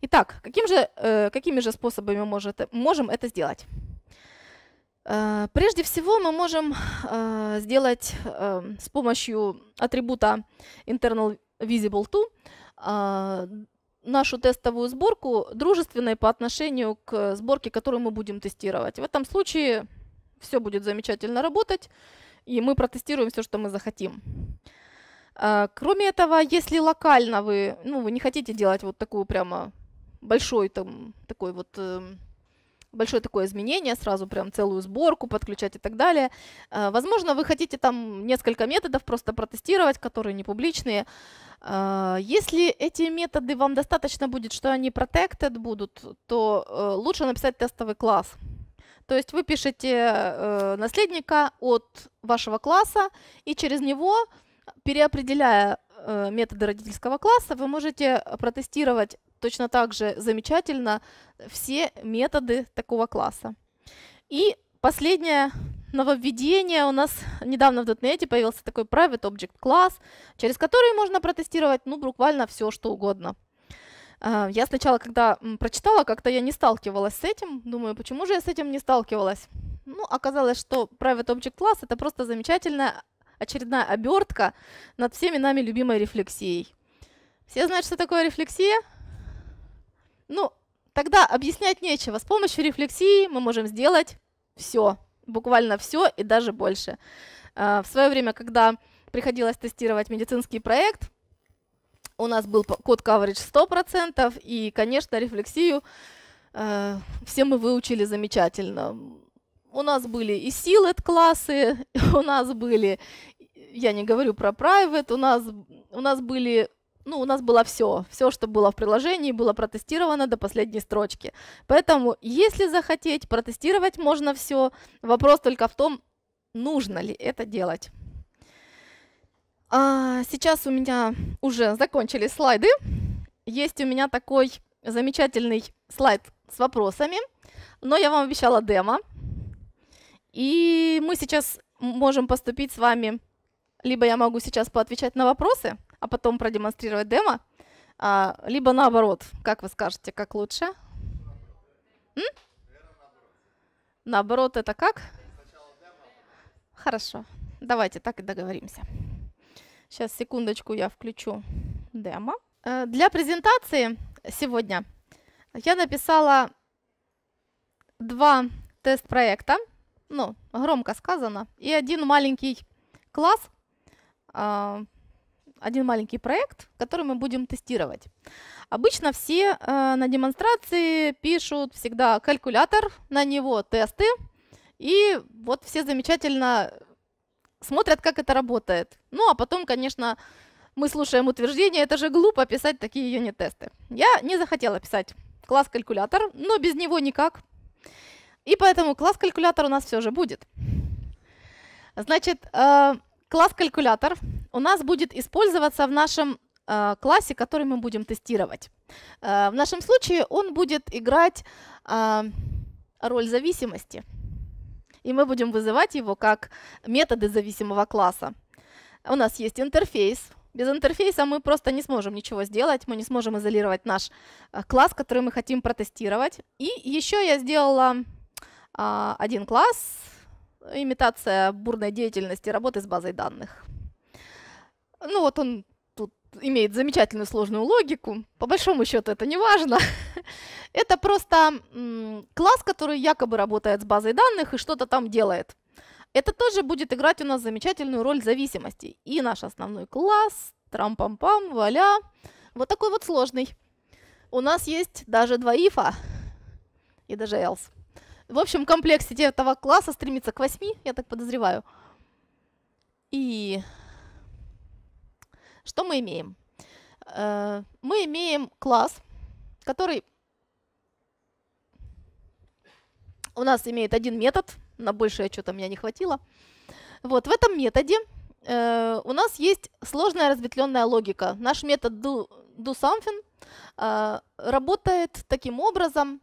Итак, каким же, э, какими же способами может, можем это сделать? Э, прежде всего мы можем э, сделать э, с помощью атрибута internal visible to нашу тестовую сборку дружественной по отношению к сборке, которую мы будем тестировать. В этом случае все будет замечательно работать, и мы протестируем все, что мы захотим. А, кроме этого, если локально вы, ну, вы не хотите делать вот такую прямо большой там такой вот эм, большое такое изменение, сразу прям целую сборку подключать и так далее. Э, возможно, вы хотите там несколько методов просто протестировать, которые не публичные. Э, если эти методы вам достаточно будет, что они protected будут, то э, лучше написать тестовый класс. То есть вы пишете наследника от вашего класса, и через него, переопределяя методы родительского класса, вы можете протестировать точно так же замечательно все методы такого класса. И последнее нововведение. У нас недавно в .NET появился такой private object класс, через который можно протестировать ну, буквально все, что угодно. А, я сначала, когда прочитала, как-то я не сталкивалась с этим. Думаю, почему же я с этим не сталкивалась? Ну, оказалось, что private object класс — это просто замечательная очередная обертка над всеми нами любимой рефлексией. Все знают, что такое рефлексия? Ну, тогда объяснять нечего. С помощью рефлексии мы можем сделать все, буквально все и даже больше. А, в свое время, когда приходилось тестировать медицинский проект, у нас был код coverage 100%, и, конечно, рефлексию э, все мы выучили замечательно. У нас были и силет классы, у нас были, я не говорю про private, у нас, у нас были ну, у нас было все, все, что было в приложении, было протестировано до последней строчки. Поэтому, если захотеть, протестировать можно все. Вопрос только в том, нужно ли это делать. А сейчас у меня уже закончились слайды. Есть у меня такой замечательный слайд с вопросами, но я вам обещала демо. И мы сейчас можем поступить с вами, либо я могу сейчас поотвечать на вопросы – а потом продемонстрировать демо, а, либо наоборот, как вы скажете, как лучше? М? Наоборот, это как? Хорошо, давайте так и договоримся. Сейчас, секундочку, я включу демо. Э, для презентации сегодня я написала два тест-проекта, ну, громко сказано, и один маленький класс, а, один маленький проект, который мы будем тестировать. Обычно все э, на демонстрации пишут всегда калькулятор, на него тесты, и вот все замечательно смотрят, как это работает. Ну а потом, конечно, мы слушаем утверждение, это же глупо писать такие юнит-тесты. Я не захотела писать класс-калькулятор, но без него никак. И поэтому класс-калькулятор у нас все же будет. Значит, э, класс-калькулятор – у нас будет использоваться в нашем э, классе, который мы будем тестировать. Э, в нашем случае он будет играть э, роль зависимости, и мы будем вызывать его как методы зависимого класса. У нас есть интерфейс, без интерфейса мы просто не сможем ничего сделать, мы не сможем изолировать наш э, класс, который мы хотим протестировать. И еще я сделала а, один класс, имитация бурной деятельности работы с базой данных. Ну вот он тут имеет замечательную сложную логику. По большому счету это не важно. это просто класс, который якобы работает с базой данных и что-то там делает. Это тоже будет играть у нас замечательную роль зависимости. И наш основной класс, трам-пам-пам, валя, вот такой вот сложный. У нас есть даже два ифа и даже else. В общем, комплексити этого класса стремится к 8, я так подозреваю. И что мы имеем? Э, мы имеем класс, который у нас имеет один метод, на большее что-то меня не хватило. Вот, в этом методе э, у нас есть сложная разветвленная логика. Наш метод do, do something э, работает таким образом,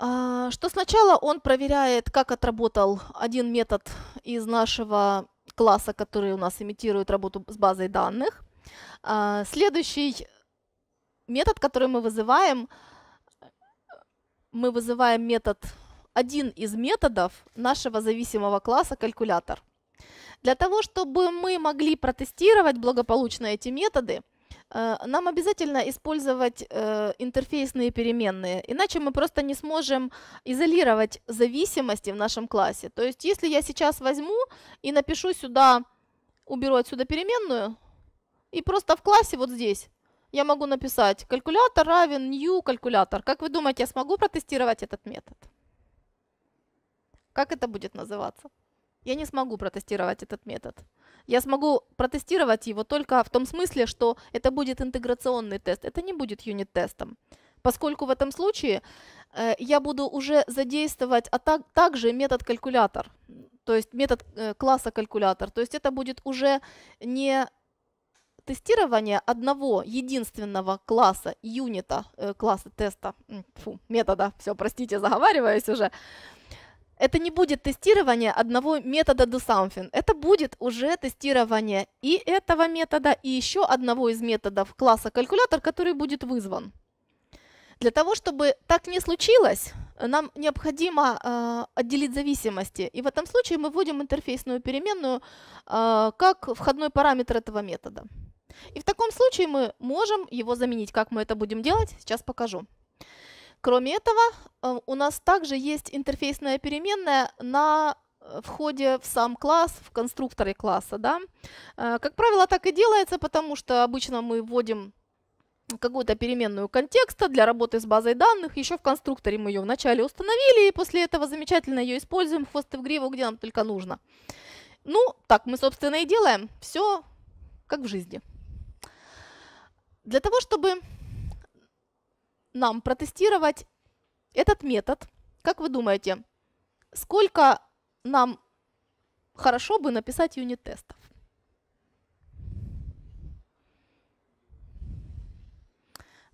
что сначала он проверяет, как отработал один метод из нашего класса, который у нас имитирует работу с базой данных. А, следующий метод, который мы вызываем, мы вызываем метод, один из методов нашего зависимого класса калькулятор. Для того, чтобы мы могли протестировать благополучно эти методы, Э, нам обязательно использовать э, интерфейсные переменные, иначе мы просто не сможем изолировать зависимости в нашем классе. То есть если я сейчас возьму и напишу сюда, уберу отсюда переменную, и просто в классе вот здесь я могу написать калькулятор равен new калькулятор. Как вы думаете, я смогу протестировать этот метод? Как это будет называться? я не смогу протестировать этот метод. Я смогу протестировать его только в том смысле, что это будет интеграционный тест, это не будет юнит-тестом. Поскольку в этом случае э, я буду уже задействовать, а так, также метод калькулятор, то есть метод э, класса калькулятор. То есть это будет уже не тестирование одного единственного класса, юнита, э, класса теста, фу, метода, все, простите, заговариваюсь уже, это не будет тестирование одного метода do something, это будет уже тестирование и этого метода, и еще одного из методов класса калькулятор, который будет вызван. Для того, чтобы так не случилось, нам необходимо э, отделить зависимости. И в этом случае мы вводим интерфейсную переменную э, как входной параметр этого метода. И в таком случае мы можем его заменить. Как мы это будем делать, сейчас покажу. Кроме этого, э, у нас также есть интерфейсная переменная на э, входе в сам класс, в конструкторе класса. Да? Э, как правило, так и делается, потому что обычно мы вводим какую-то переменную контекста для работы с базой данных. Еще в конструкторе мы ее вначале установили, и после этого замечательно ее используем в хвосты в гриву, где нам только нужно. Ну, так мы, собственно, и делаем. Все как в жизни. Для того, чтобы нам протестировать этот метод. Как вы думаете, сколько нам хорошо бы написать юнит-тестов?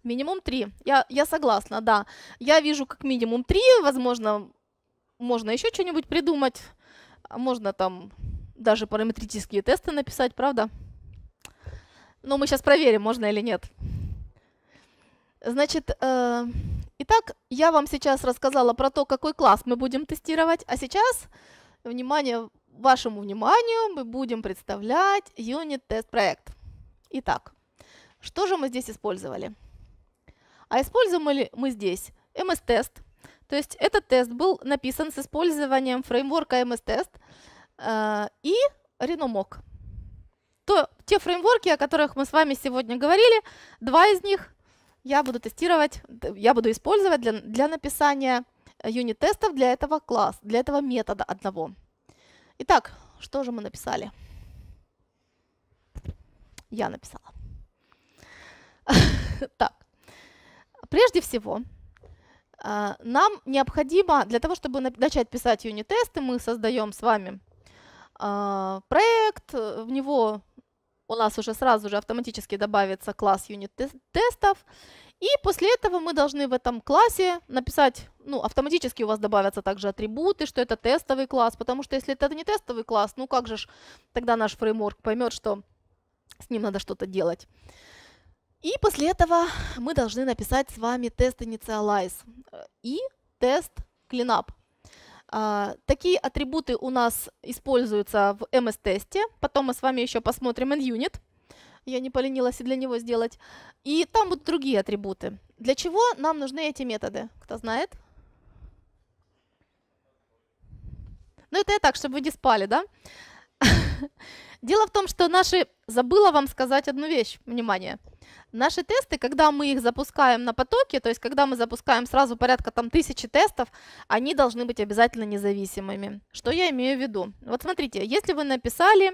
Минимум три. Я, я согласна, да. Я вижу как минимум три. Возможно, можно еще что-нибудь придумать. Можно там даже параметрические тесты написать, правда? Но мы сейчас проверим, можно или нет. Значит, э, итак, я вам сейчас рассказала про то, какой класс мы будем тестировать, а сейчас, внимание, вашему вниманию мы будем представлять юнит-тест-проект. Итак, что же мы здесь использовали? А использовали мы здесь MS-тест, то есть этот тест был написан с использованием фреймворка MS-тест э, и Renomog. То, те фреймворки, о которых мы с вами сегодня говорили, два из них – я буду тестировать, я буду использовать для, для написания э, юнит-тестов для этого класса, для этого метода одного. Итак, что же мы написали? Я написала. Так, прежде всего, э, нам необходимо, для того, чтобы начать писать юнит-тесты, мы создаем с вами э, проект, в него у нас уже сразу же автоматически добавится класс юнит-тестов. И после этого мы должны в этом классе написать, ну, автоматически у вас добавятся также атрибуты, что это тестовый класс, потому что если это не тестовый класс, ну как же ж тогда наш фреймворк поймет, что с ним надо что-то делать. И после этого мы должны написать с вами тест initialize э, и тест cleanup. А, такие атрибуты у нас используются в MS-тесте. Потом мы с вами еще посмотрим NUnit. Я не поленилась и для него сделать. И там будут другие атрибуты. Для чего нам нужны эти методы? Кто знает? Ну, это я так, чтобы вы не спали, да? Дело в том, что наши... Забыла вам сказать одну вещь. Внимание. Наши тесты, когда мы их запускаем на потоке, то есть когда мы запускаем сразу порядка там тысячи тестов, они должны быть обязательно независимыми. Что я имею в виду? Вот смотрите, если вы написали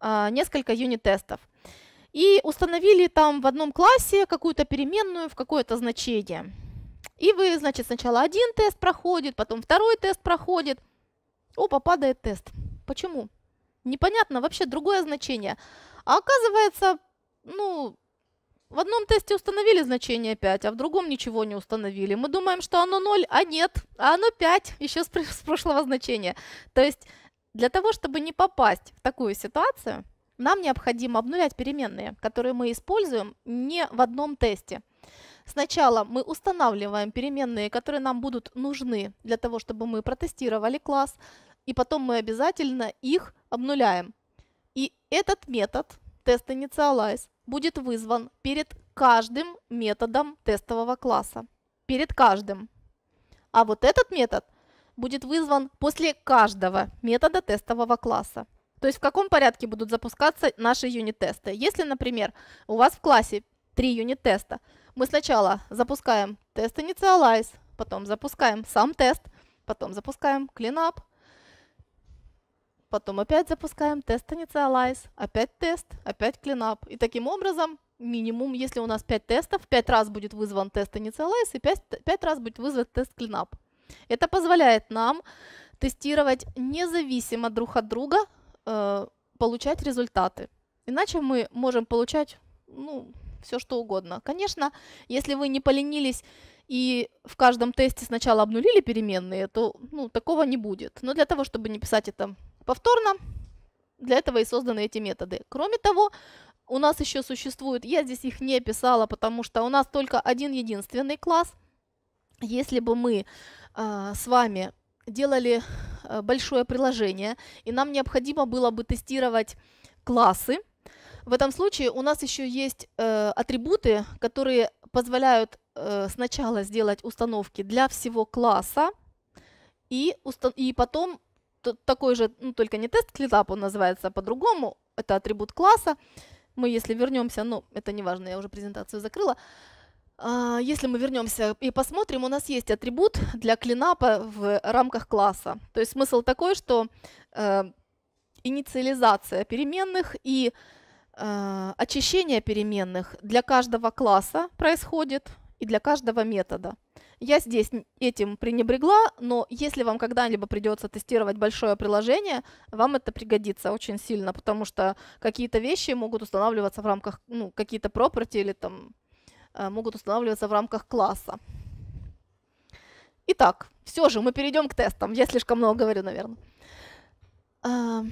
э, несколько юнит-тестов и установили там в одном классе какую-то переменную в какое-то значение, и вы, значит, сначала один тест проходит, потом второй тест проходит, опа, падает тест. Почему? Непонятно, вообще другое значение. А оказывается, ну, в одном тесте установили значение 5, а в другом ничего не установили. Мы думаем, что оно 0, а нет, а оно 5, еще с, с прошлого значения. То есть для того, чтобы не попасть в такую ситуацию, нам необходимо обнулять переменные, которые мы используем не в одном тесте. Сначала мы устанавливаем переменные, которые нам будут нужны для того, чтобы мы протестировали класс, и потом мы обязательно их обнуляем. И этот метод, тест initialize, будет вызван перед каждым методом тестового класса. Перед каждым. А вот этот метод будет вызван после каждого метода тестового класса. То есть в каком порядке будут запускаться наши юнит-тесты. Если, например, у вас в классе три юнит-теста, мы сначала запускаем тест Initialize, потом запускаем сам тест, потом запускаем Cleanup, потом опять запускаем тест initialize, опять тест, опять клинап И таким образом минимум, если у нас 5 тестов, 5 раз будет вызван тест initialize и 5, 5 раз будет вызван тест клинап. Это позволяет нам тестировать независимо друг от друга, э, получать результаты. Иначе мы можем получать ну, все что угодно. Конечно, если вы не поленились и в каждом тесте сначала обнулили переменные, то ну, такого не будет. Но для того, чтобы не писать это повторно. Для этого и созданы эти методы. Кроме того, у нас еще существует, я здесь их не писала, потому что у нас только один единственный класс. Если бы мы э, с вами делали а, большое приложение, и нам необходимо было бы тестировать классы, в этом случае у нас еще есть э, атрибуты, которые позволяют э, сначала сделать установки для всего класса, и, и потом такой же, ну, только не тест CleanUp, он называется а по-другому, это атрибут класса. Мы, если вернемся, ну, это не важно, я уже презентацию закрыла. А, если мы вернемся и посмотрим, у нас есть атрибут для клинапа в рамках класса. То есть смысл такой, что э, инициализация переменных и э, очищение переменных для каждого класса происходит и для каждого метода. Я здесь этим пренебрегла, но если вам когда-либо придется тестировать большое приложение, вам это пригодится очень сильно, потому что какие-то вещи могут устанавливаться в рамках, ну, какие-то property или там э, могут устанавливаться в рамках класса. Итак, все же мы перейдем к тестам. Я слишком много говорю, наверное. А,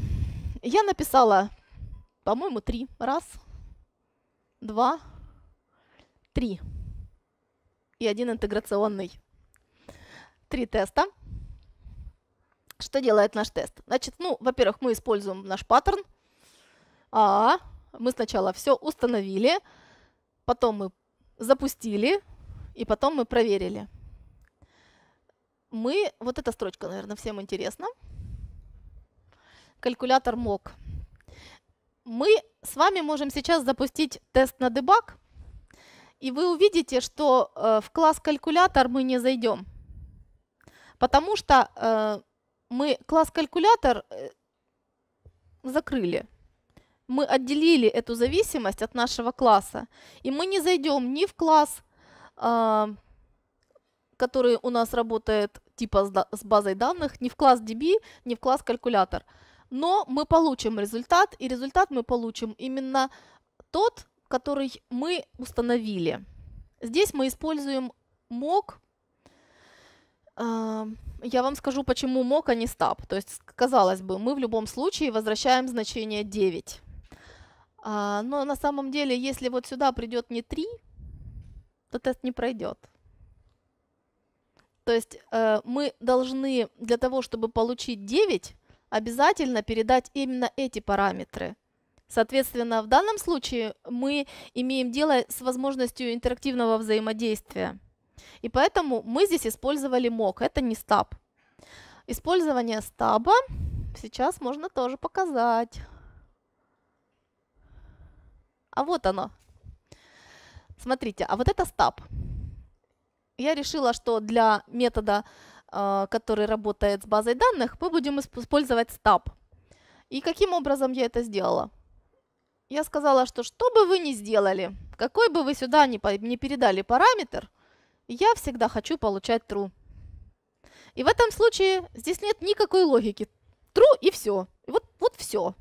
я написала, по-моему, три. Раз, два, три. Три и один интеграционный. Три теста. Что делает наш тест? Значит, ну, во-первых, мы используем наш паттерн. А, мы сначала все установили, потом мы запустили, и потом мы проверили. Мы, вот эта строчка, наверное, всем интересна. Калькулятор мог Мы с вами можем сейчас запустить тест на дебаг, и вы увидите, что э, в класс калькулятор мы не зайдем, потому что э, мы класс калькулятор э, закрыли. Мы отделили эту зависимость от нашего класса, и мы не зайдем ни в класс, э, который у нас работает типа с, с базой данных, ни в класс DB, ни в класс калькулятор. Но мы получим результат, и результат мы получим именно тот, который мы установили. Здесь мы используем мог. А, я вам скажу, почему мог, а не стаб. То есть, казалось бы, мы в любом случае возвращаем значение 9. А, но на самом деле, если вот сюда придет не 3, то тест не пройдет. То есть э, мы должны для того, чтобы получить 9, обязательно передать именно эти параметры – Соответственно, в данном случае мы имеем дело с возможностью интерактивного взаимодействия. И поэтому мы здесь использовали мог, это не стаб. Использование стаба сейчас можно тоже показать. А вот оно. Смотрите, а вот это стаб. Я решила, что для метода, э, который работает с базой данных, мы будем использовать стаб. И каким образом я это сделала? я сказала, что что бы вы ни сделали, какой бы вы сюда ни, ни передали параметр, я всегда хочу получать true. И в этом случае здесь нет никакой логики. True и все. И вот, вот все.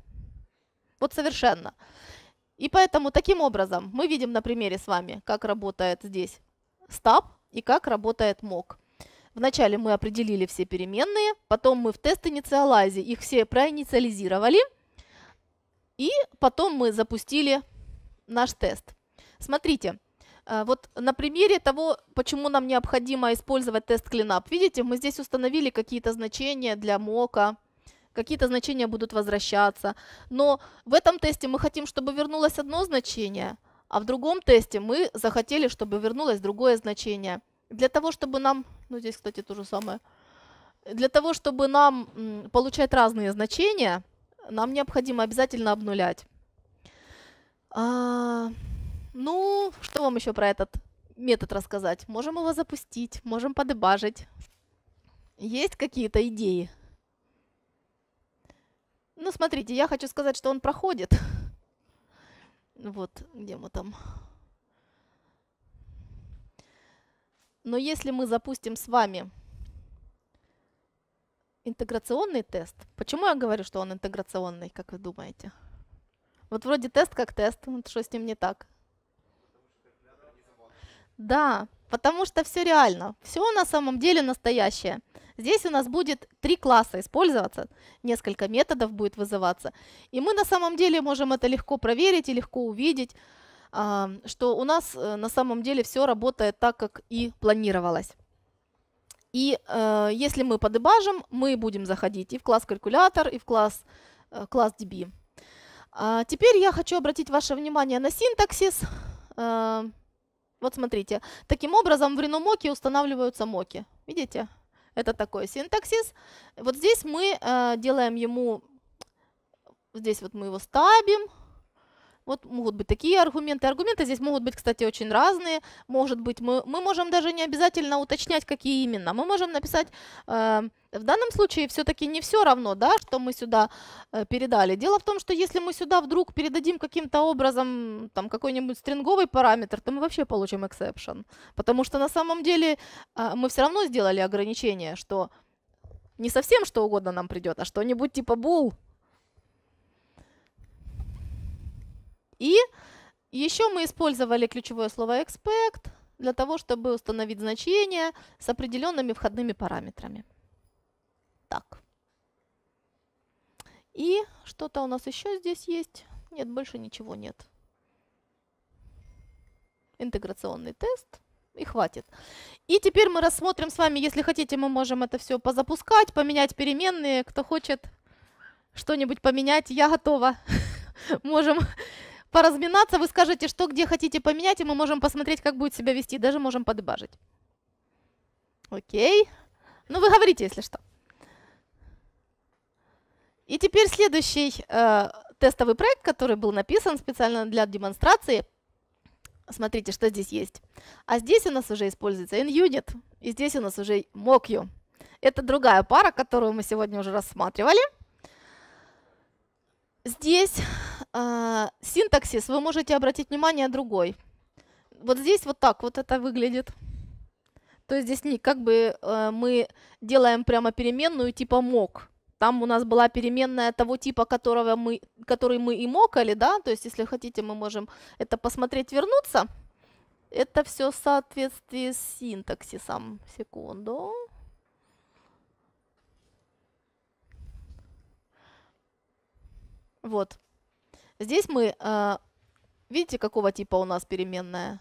Вот совершенно. И поэтому таким образом мы видим на примере с вами, как работает здесь stop и как работает мок. Вначале мы определили все переменные, потом мы в тест инициалайзе их все проинициализировали – и потом мы запустили наш тест. Смотрите, э, вот на примере того, почему нам необходимо использовать тест клинап. Видите, мы здесь установили какие-то значения для мока, какие-то значения будут возвращаться. Но в этом тесте мы хотим, чтобы вернулось одно значение, а в другом тесте мы захотели, чтобы вернулось другое значение. Для того, чтобы нам... Ну, здесь, кстати, то же самое. Для того, чтобы нам получать разные значения – нам необходимо обязательно обнулять. А, ну, что вам еще про этот метод рассказать? Можем его запустить, можем подебажить. Есть какие-то идеи? Ну, смотрите, я хочу сказать, что он проходит. Вот, где мы там. Но если мы запустим с вами Интеграционный тест. Почему я говорю, что он интеграционный, как вы думаете? Вот вроде тест как тест, вот что с ним не так? Да, потому что все реально, все на самом деле настоящее. Здесь у нас будет три класса использоваться, несколько методов будет вызываться. И мы на самом деле можем это легко проверить и легко увидеть, а, что у нас э, на самом деле все работает так, как и планировалось. И э, если мы подебажим, мы будем заходить и в класс калькулятор, и в класс, э, класс DB. А теперь я хочу обратить ваше внимание на синтаксис. Э, вот смотрите, таким образом в Реномоке устанавливаются моки. Видите? Это такой синтаксис. Вот здесь мы э, делаем ему, здесь вот мы его стабим, вот могут быть такие аргументы. Аргументы здесь могут быть, кстати, очень разные. Может быть, мы, мы можем даже не обязательно уточнять, какие именно. Мы можем написать... Э, в данном случае все-таки не все равно, да, что мы сюда э, передали. Дело в том, что если мы сюда вдруг передадим каким-то образом там какой-нибудь стринговый параметр, то мы вообще получим exception. Потому что на самом деле э, мы все равно сделали ограничение, что не совсем что угодно нам придет, а что-нибудь типа bool, И еще мы использовали ключевое слово expect для того, чтобы установить значение с определенными входными параметрами. Так. И что-то у нас еще здесь есть. Нет, больше ничего нет. Интеграционный тест. И хватит. И теперь мы рассмотрим с вами, если хотите, мы можем это все позапускать, поменять переменные. Кто хочет что-нибудь поменять, я готова. Можем поразминаться, вы скажете, что где хотите поменять, и мы можем посмотреть, как будет себя вести, даже можем подбажить. Окей. Ну, вы говорите, если что. И теперь следующий э, тестовый проект, который был написан специально для демонстрации. Смотрите, что здесь есть. А здесь у нас уже используется InUnit, и здесь у нас уже MockU. Это другая пара, которую мы сегодня уже рассматривали. Здесь э, синтаксис, вы можете обратить внимание другой. Вот здесь вот так вот это выглядит. То есть здесь не как бы э, мы делаем прямо переменную типа мог. Там у нас была переменная того типа, которого мы, который мы и мокали, да, то есть если хотите, мы можем это посмотреть, вернуться. Это все в соответствии с синтаксисом. Секунду. Вот. Здесь мы, э, видите, какого типа у нас переменная?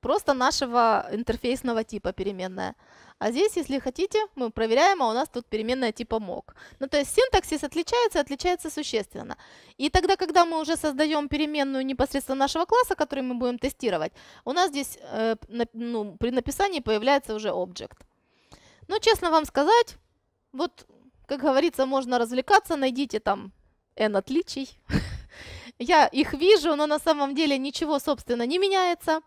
Просто нашего интерфейсного типа переменная. А здесь, если хотите, мы проверяем, а у нас тут переменная типа мог. Ну, то есть синтаксис отличается, отличается существенно. И тогда, когда мы уже создаем переменную непосредственно нашего класса, который мы будем тестировать, у нас здесь э, ну, при написании появляется уже объект. Но ну, честно вам сказать, вот, как говорится, можно развлекаться, найдите там N отличий. Я их вижу, но на самом деле ничего, собственно, не меняется.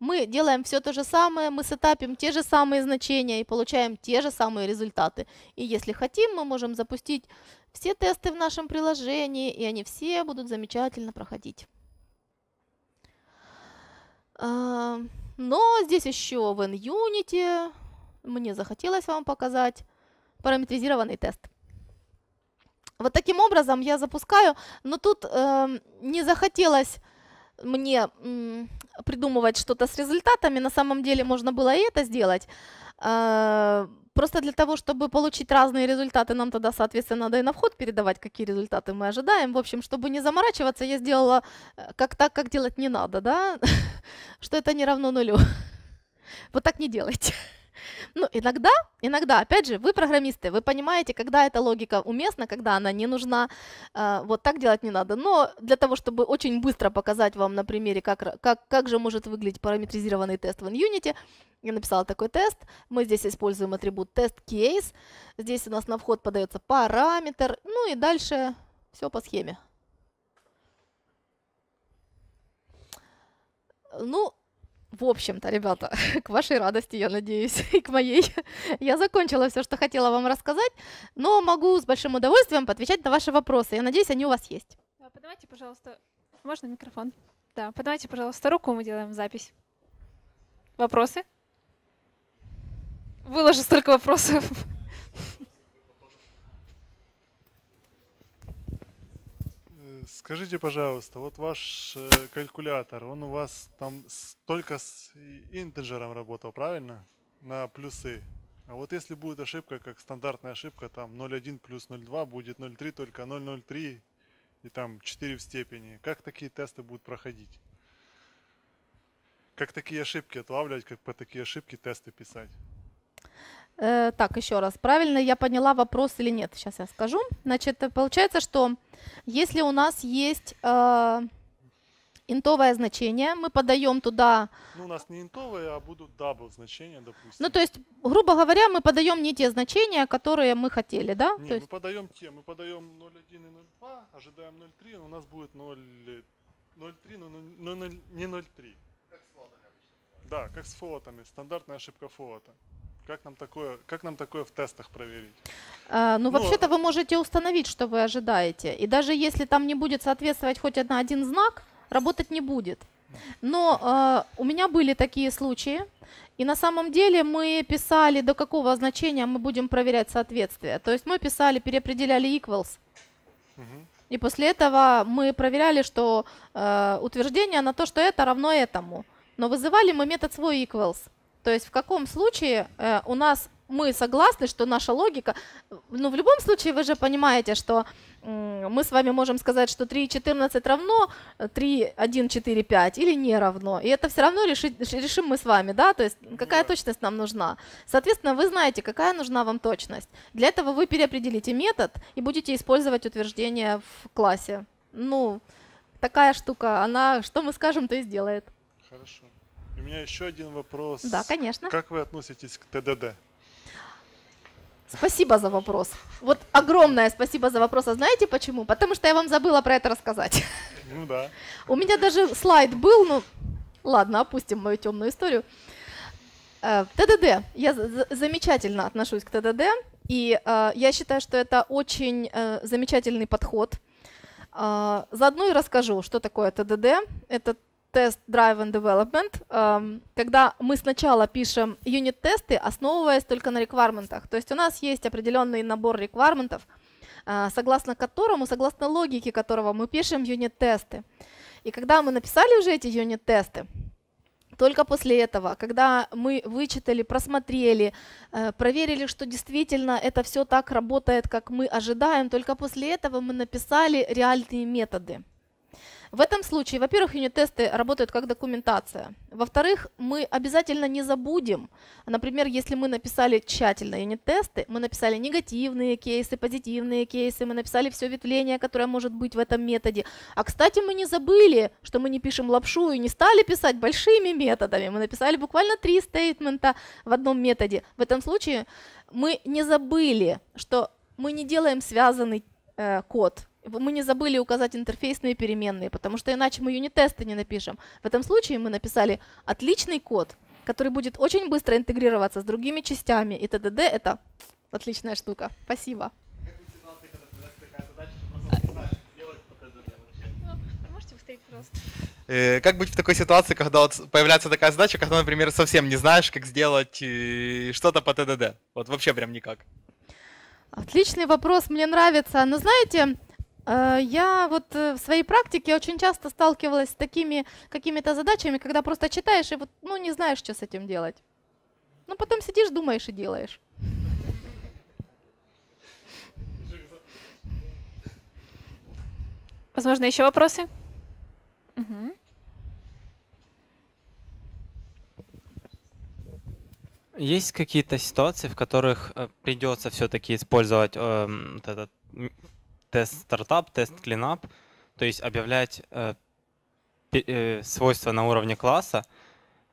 Мы делаем все то же самое, мы сетапим те же самые значения и получаем те же самые результаты. И если хотим, мы можем запустить все тесты в нашем приложении, и они все будут замечательно проходить. А, но здесь еще в NUnity мне захотелось вам показать параметризированный тест. Вот таким образом я запускаю, но тут э, не захотелось мне э, придумывать что-то с результатами, на самом деле можно было и это сделать. Э, просто для того, чтобы получить разные результаты, нам тогда, соответственно, надо и на вход передавать, какие результаты мы ожидаем. В общем, чтобы не заморачиваться, я сделала э, как так, как делать не надо, да, что это не равно нулю. Вот так не делать. Ну, иногда, иногда, опять же, вы программисты, вы понимаете, когда эта логика уместна, когда она не нужна, а, вот так делать не надо. Но для того, чтобы очень быстро показать вам на примере, как, как, как же может выглядеть параметризированный тест в Unity, я написала такой тест, мы здесь используем атрибут TestCase. здесь у нас на вход подается параметр, ну и дальше все по схеме. Ну, в общем-то, ребята, к вашей радости, я надеюсь, и к моей, я закончила все, что хотела вам рассказать, но могу с большим удовольствием отвечать на ваши вопросы. Я надеюсь, они у вас есть. Подавайте, пожалуйста, можно микрофон? Да, подавайте, пожалуйста, руку, мы делаем запись. Вопросы? Выложу столько вопросов. скажите, пожалуйста, вот ваш э, калькулятор, он у вас там только с интеджером работал, правильно? На плюсы. А вот если будет ошибка, как стандартная ошибка, там 0,1 плюс 0,2 будет 0,3, только 0,03 и там 4 в степени. Как такие тесты будут проходить? Как такие ошибки отлавливать, как по такие ошибки тесты писать? Э, так, еще раз, правильно я поняла вопрос или нет, сейчас я скажу. Значит, э, получается, что если у нас есть э, интовое значение, мы подаем туда... Ну, у нас не интовое, а будут дабл значения, допустим. Ну, то есть, грубо говоря, мы подаем не те значения, которые мы хотели, да? Нет, есть... мы подаем те, мы подаем 0,1 и 0,2, ожидаем 0,3, но у нас будет 0,3, но, 0, но 0, не 0,3. Как с флотами Да, как с флотами, стандартная ошибка флота. Как нам такое, как нам такое в тестах проверить? А, ну, ну, вообще-то а вы можете установить, что вы ожидаете. И даже если там не будет соответствовать хоть на один знак, работать не будет. Но э, у меня были такие случаи, и на самом деле мы писали, до какого значения мы будем проверять соответствие. То есть мы писали, переопределяли equals, угу. и после этого мы проверяли, что э, утверждение на то, что это равно этому. Но вызывали мы метод свой equals. То есть в каком случае э, у нас мы согласны, что наша логика, ну в любом случае вы же понимаете, что э, мы с вами можем сказать, что 3,14 равно 3,1,4,5 э, или не равно. И это все равно решить, решим мы с вами, да, то есть какая точность нам нужна. Соответственно, вы знаете, какая нужна вам точность. Для этого вы переопределите метод и будете использовать утверждение в классе. Ну, такая штука, она, что мы скажем, то и сделает. Хорошо. У меня еще один вопрос. Да, конечно. Как вы относитесь к ТДД? Спасибо за вопрос. Вот огромное спасибо за вопрос. А знаете почему? Потому что я вам забыла про это рассказать. Ну да. У меня даже слайд был, ну ладно, опустим мою темную историю. Э, ТДД. Я замечательно отношусь к ТДД. И э, я считаю, что это очень э, замечательный подход. заодно и расскажу, что такое ТДД. Это тест Drive and Development, эм, когда мы сначала пишем юнит-тесты, основываясь только на рекварментах. То есть у нас есть определенный набор рекварментов, э, согласно которому, согласно логике которого мы пишем юнит-тесты. И когда мы написали уже эти юнит-тесты, только после этого, когда мы вычитали, просмотрели, э, проверили, что действительно это все так работает, как мы ожидаем, только после этого мы написали реальные методы – в этом случае, во-первых, юнит-тесты работают как документация. Во-вторых, мы обязательно не забудем, например, если мы написали тщательно юнит-тесты, мы написали негативные кейсы, позитивные кейсы, мы написали все ветвление, которое может быть в этом методе. А, кстати, мы не забыли, что мы не пишем лапшу и не стали писать большими методами. Мы написали буквально три стейтмента в одном методе. В этом случае мы не забыли, что мы не делаем связанный э, код, мы не забыли указать интерфейсные переменные, потому что иначе мы юнит-тесты не напишем. В этом случае мы написали отличный код, который будет очень быстро интегрироваться с другими частями, и ТДД — это отличная штука. Спасибо. Э, как быть в такой ситуации, когда вот появляется такая задача, когда, например, совсем не знаешь, как сделать э, что-то по ТДД? Вот вообще прям никак. Отличный вопрос, мне нравится. Но знаете, Э, я вот э, в своей практике очень часто сталкивалась с такими какими-то задачами, когда просто читаешь и вот, ну, не знаешь, что с этим делать. Но ну, потом сидишь, думаешь и делаешь. Возможно, еще вопросы? Угу. Есть какие-то ситуации, в которых э, придется все-таки использовать э, вот этот тест-стартап, тест-клинап, то есть объявлять э, э, свойства на уровне класса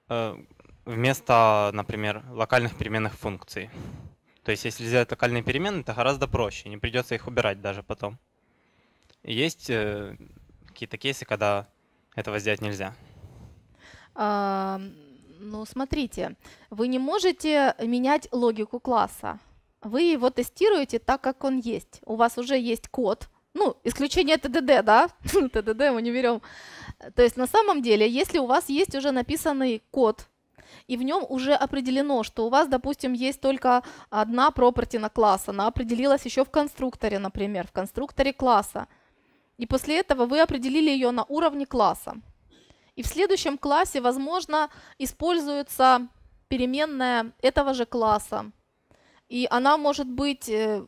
э, вместо, например, локальных переменных функций. То есть если взять локальные переменные, это гораздо проще, не придется их убирать даже потом. Есть э, какие-то кейсы, когда этого сделать нельзя. А, ну, смотрите, вы не можете менять логику класса вы его тестируете так, как он есть. У вас уже есть код, ну, исключение ТДД, да? ТДД мы не берем. То есть на самом деле, если у вас есть уже написанный код, и в нем уже определено, что у вас, допустим, есть только одна property на класс, она определилась еще в конструкторе, например, в конструкторе класса. И после этого вы определили ее на уровне класса. И в следующем классе, возможно, используется переменная этого же класса, и она может быть э,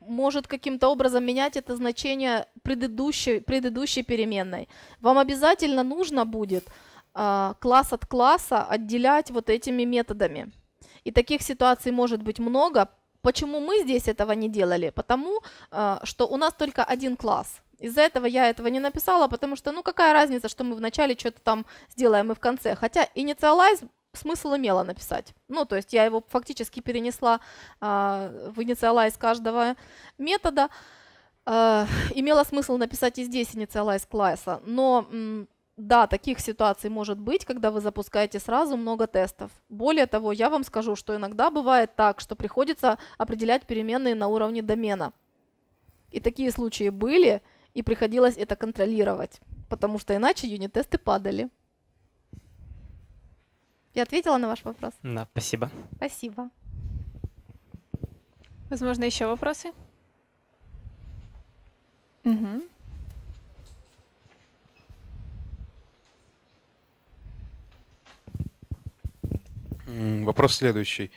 может каким-то образом менять это значение предыдущей, предыдущей переменной. Вам обязательно нужно будет а, класс от класса отделять вот этими методами. И таких ситуаций может быть много. Почему мы здесь этого не делали? Потому а, что у нас только один класс. Из-за этого я этого не написала, потому что, ну, какая разница, что мы вначале что-то там сделаем и в конце. Хотя инициалайз смысл имело написать. Ну, то есть я его фактически перенесла э, в инициалайз каждого метода. Э, а, имело смысл написать и здесь инициалайз класса, но да, таких ситуаций может быть, когда вы запускаете сразу много тестов. Более того, я вам скажу, что иногда бывает так, что приходится определять переменные на уровне домена. И такие случаи были, и приходилось это контролировать, потому что иначе юнит-тесты падали. Я ответила на ваш вопрос? Да, спасибо. Спасибо. Возможно, еще вопросы? Угу. Вопрос следующий.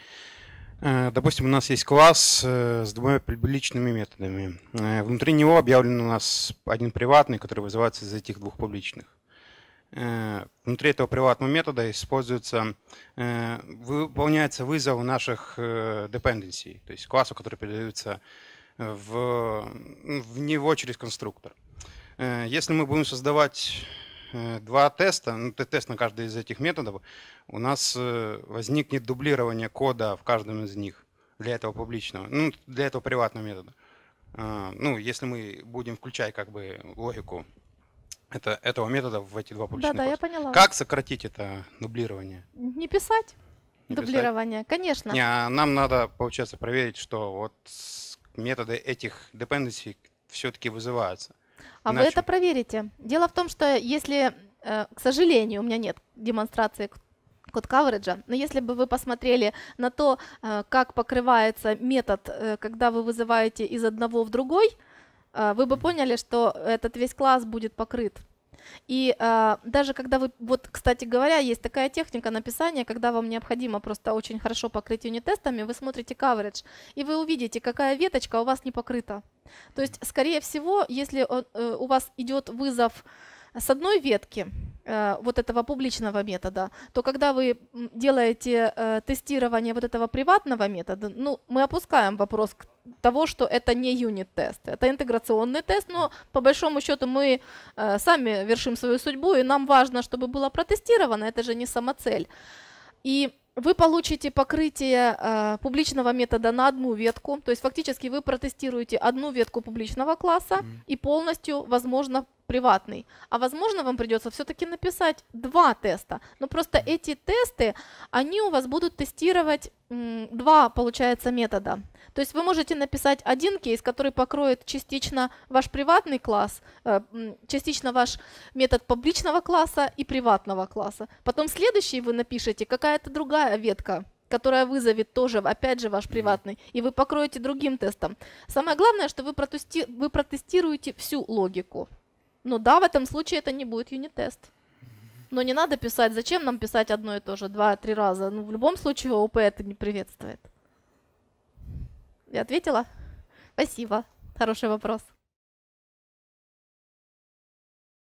Э, допустим, у нас есть класс э, с двумя публичными методами. Э, внутри него объявлен у нас один приватный, который вызывается из этих двух публичных. Э, внутри этого приватного метода используется, э, выполняется вызов наших э, dependency, то есть классу, который передается в, в него через конструктор. Если мы будем создавать два теста, ну, тест на каждый из этих методов, у нас возникнет дублирование кода в каждом из них для этого публичного, ну, для этого приватного метода. Ну, если мы будем включать как бы логику это, этого метода в эти два публичных. Да, да, я поняла. Как сократить это дублирование? Не писать. Не дублирование, писать? конечно. Не, а нам надо, получается, проверить, что вот методы этих dependency все-таки вызываются. А Иначе... вы это проверите. Дело в том, что если, э, к сожалению, у меня нет демонстрации код кавериджа. Но если бы вы посмотрели на то, э, как покрывается метод, э, когда вы вызываете из одного в другой, а, вы бы поняли, что этот весь класс будет покрыт. И э, даже когда вы, вот, кстати говоря, есть такая техника написания, когда вам необходимо просто очень хорошо покрыть юнитестами, вы смотрите coverage, и вы увидите, какая веточка у вас не покрыта. То есть, скорее всего, если он, э, у вас идет вызов с одной ветки э, вот этого публичного метода, то когда вы делаете э, тестирование вот этого приватного метода, ну, мы опускаем вопрос того, что это не юнит-тест, это интеграционный тест, но по большому счету мы э, сами вершим свою судьбу, и нам важно, чтобы было протестировано, это же не самоцель. И вы получите покрытие публичного метода на одну ветку, то есть фактически вы протестируете одну ветку публичного класса mm-hmm. и полностью, возможно, приватный, а возможно вам придется все-таки написать два теста. Но просто эти тесты, они у вас будут тестировать два, получается, метода. То есть вы можете написать один кейс, который покроет частично ваш приватный класс, э, частично ваш метод публичного класса и приватного класса. Потом следующий вы напишете какая-то другая ветка которая вызовет тоже, опять же, ваш приватный, и вы покроете другим тестом. Самое главное, что вы, протестируете всю логику. Ну да, в этом случае это не будет юнит-тест. Но не надо писать, зачем нам писать одно и то же два-три раза. Ну, в любом случае ОП это не приветствует. Я ответила? Спасибо. Хороший вопрос.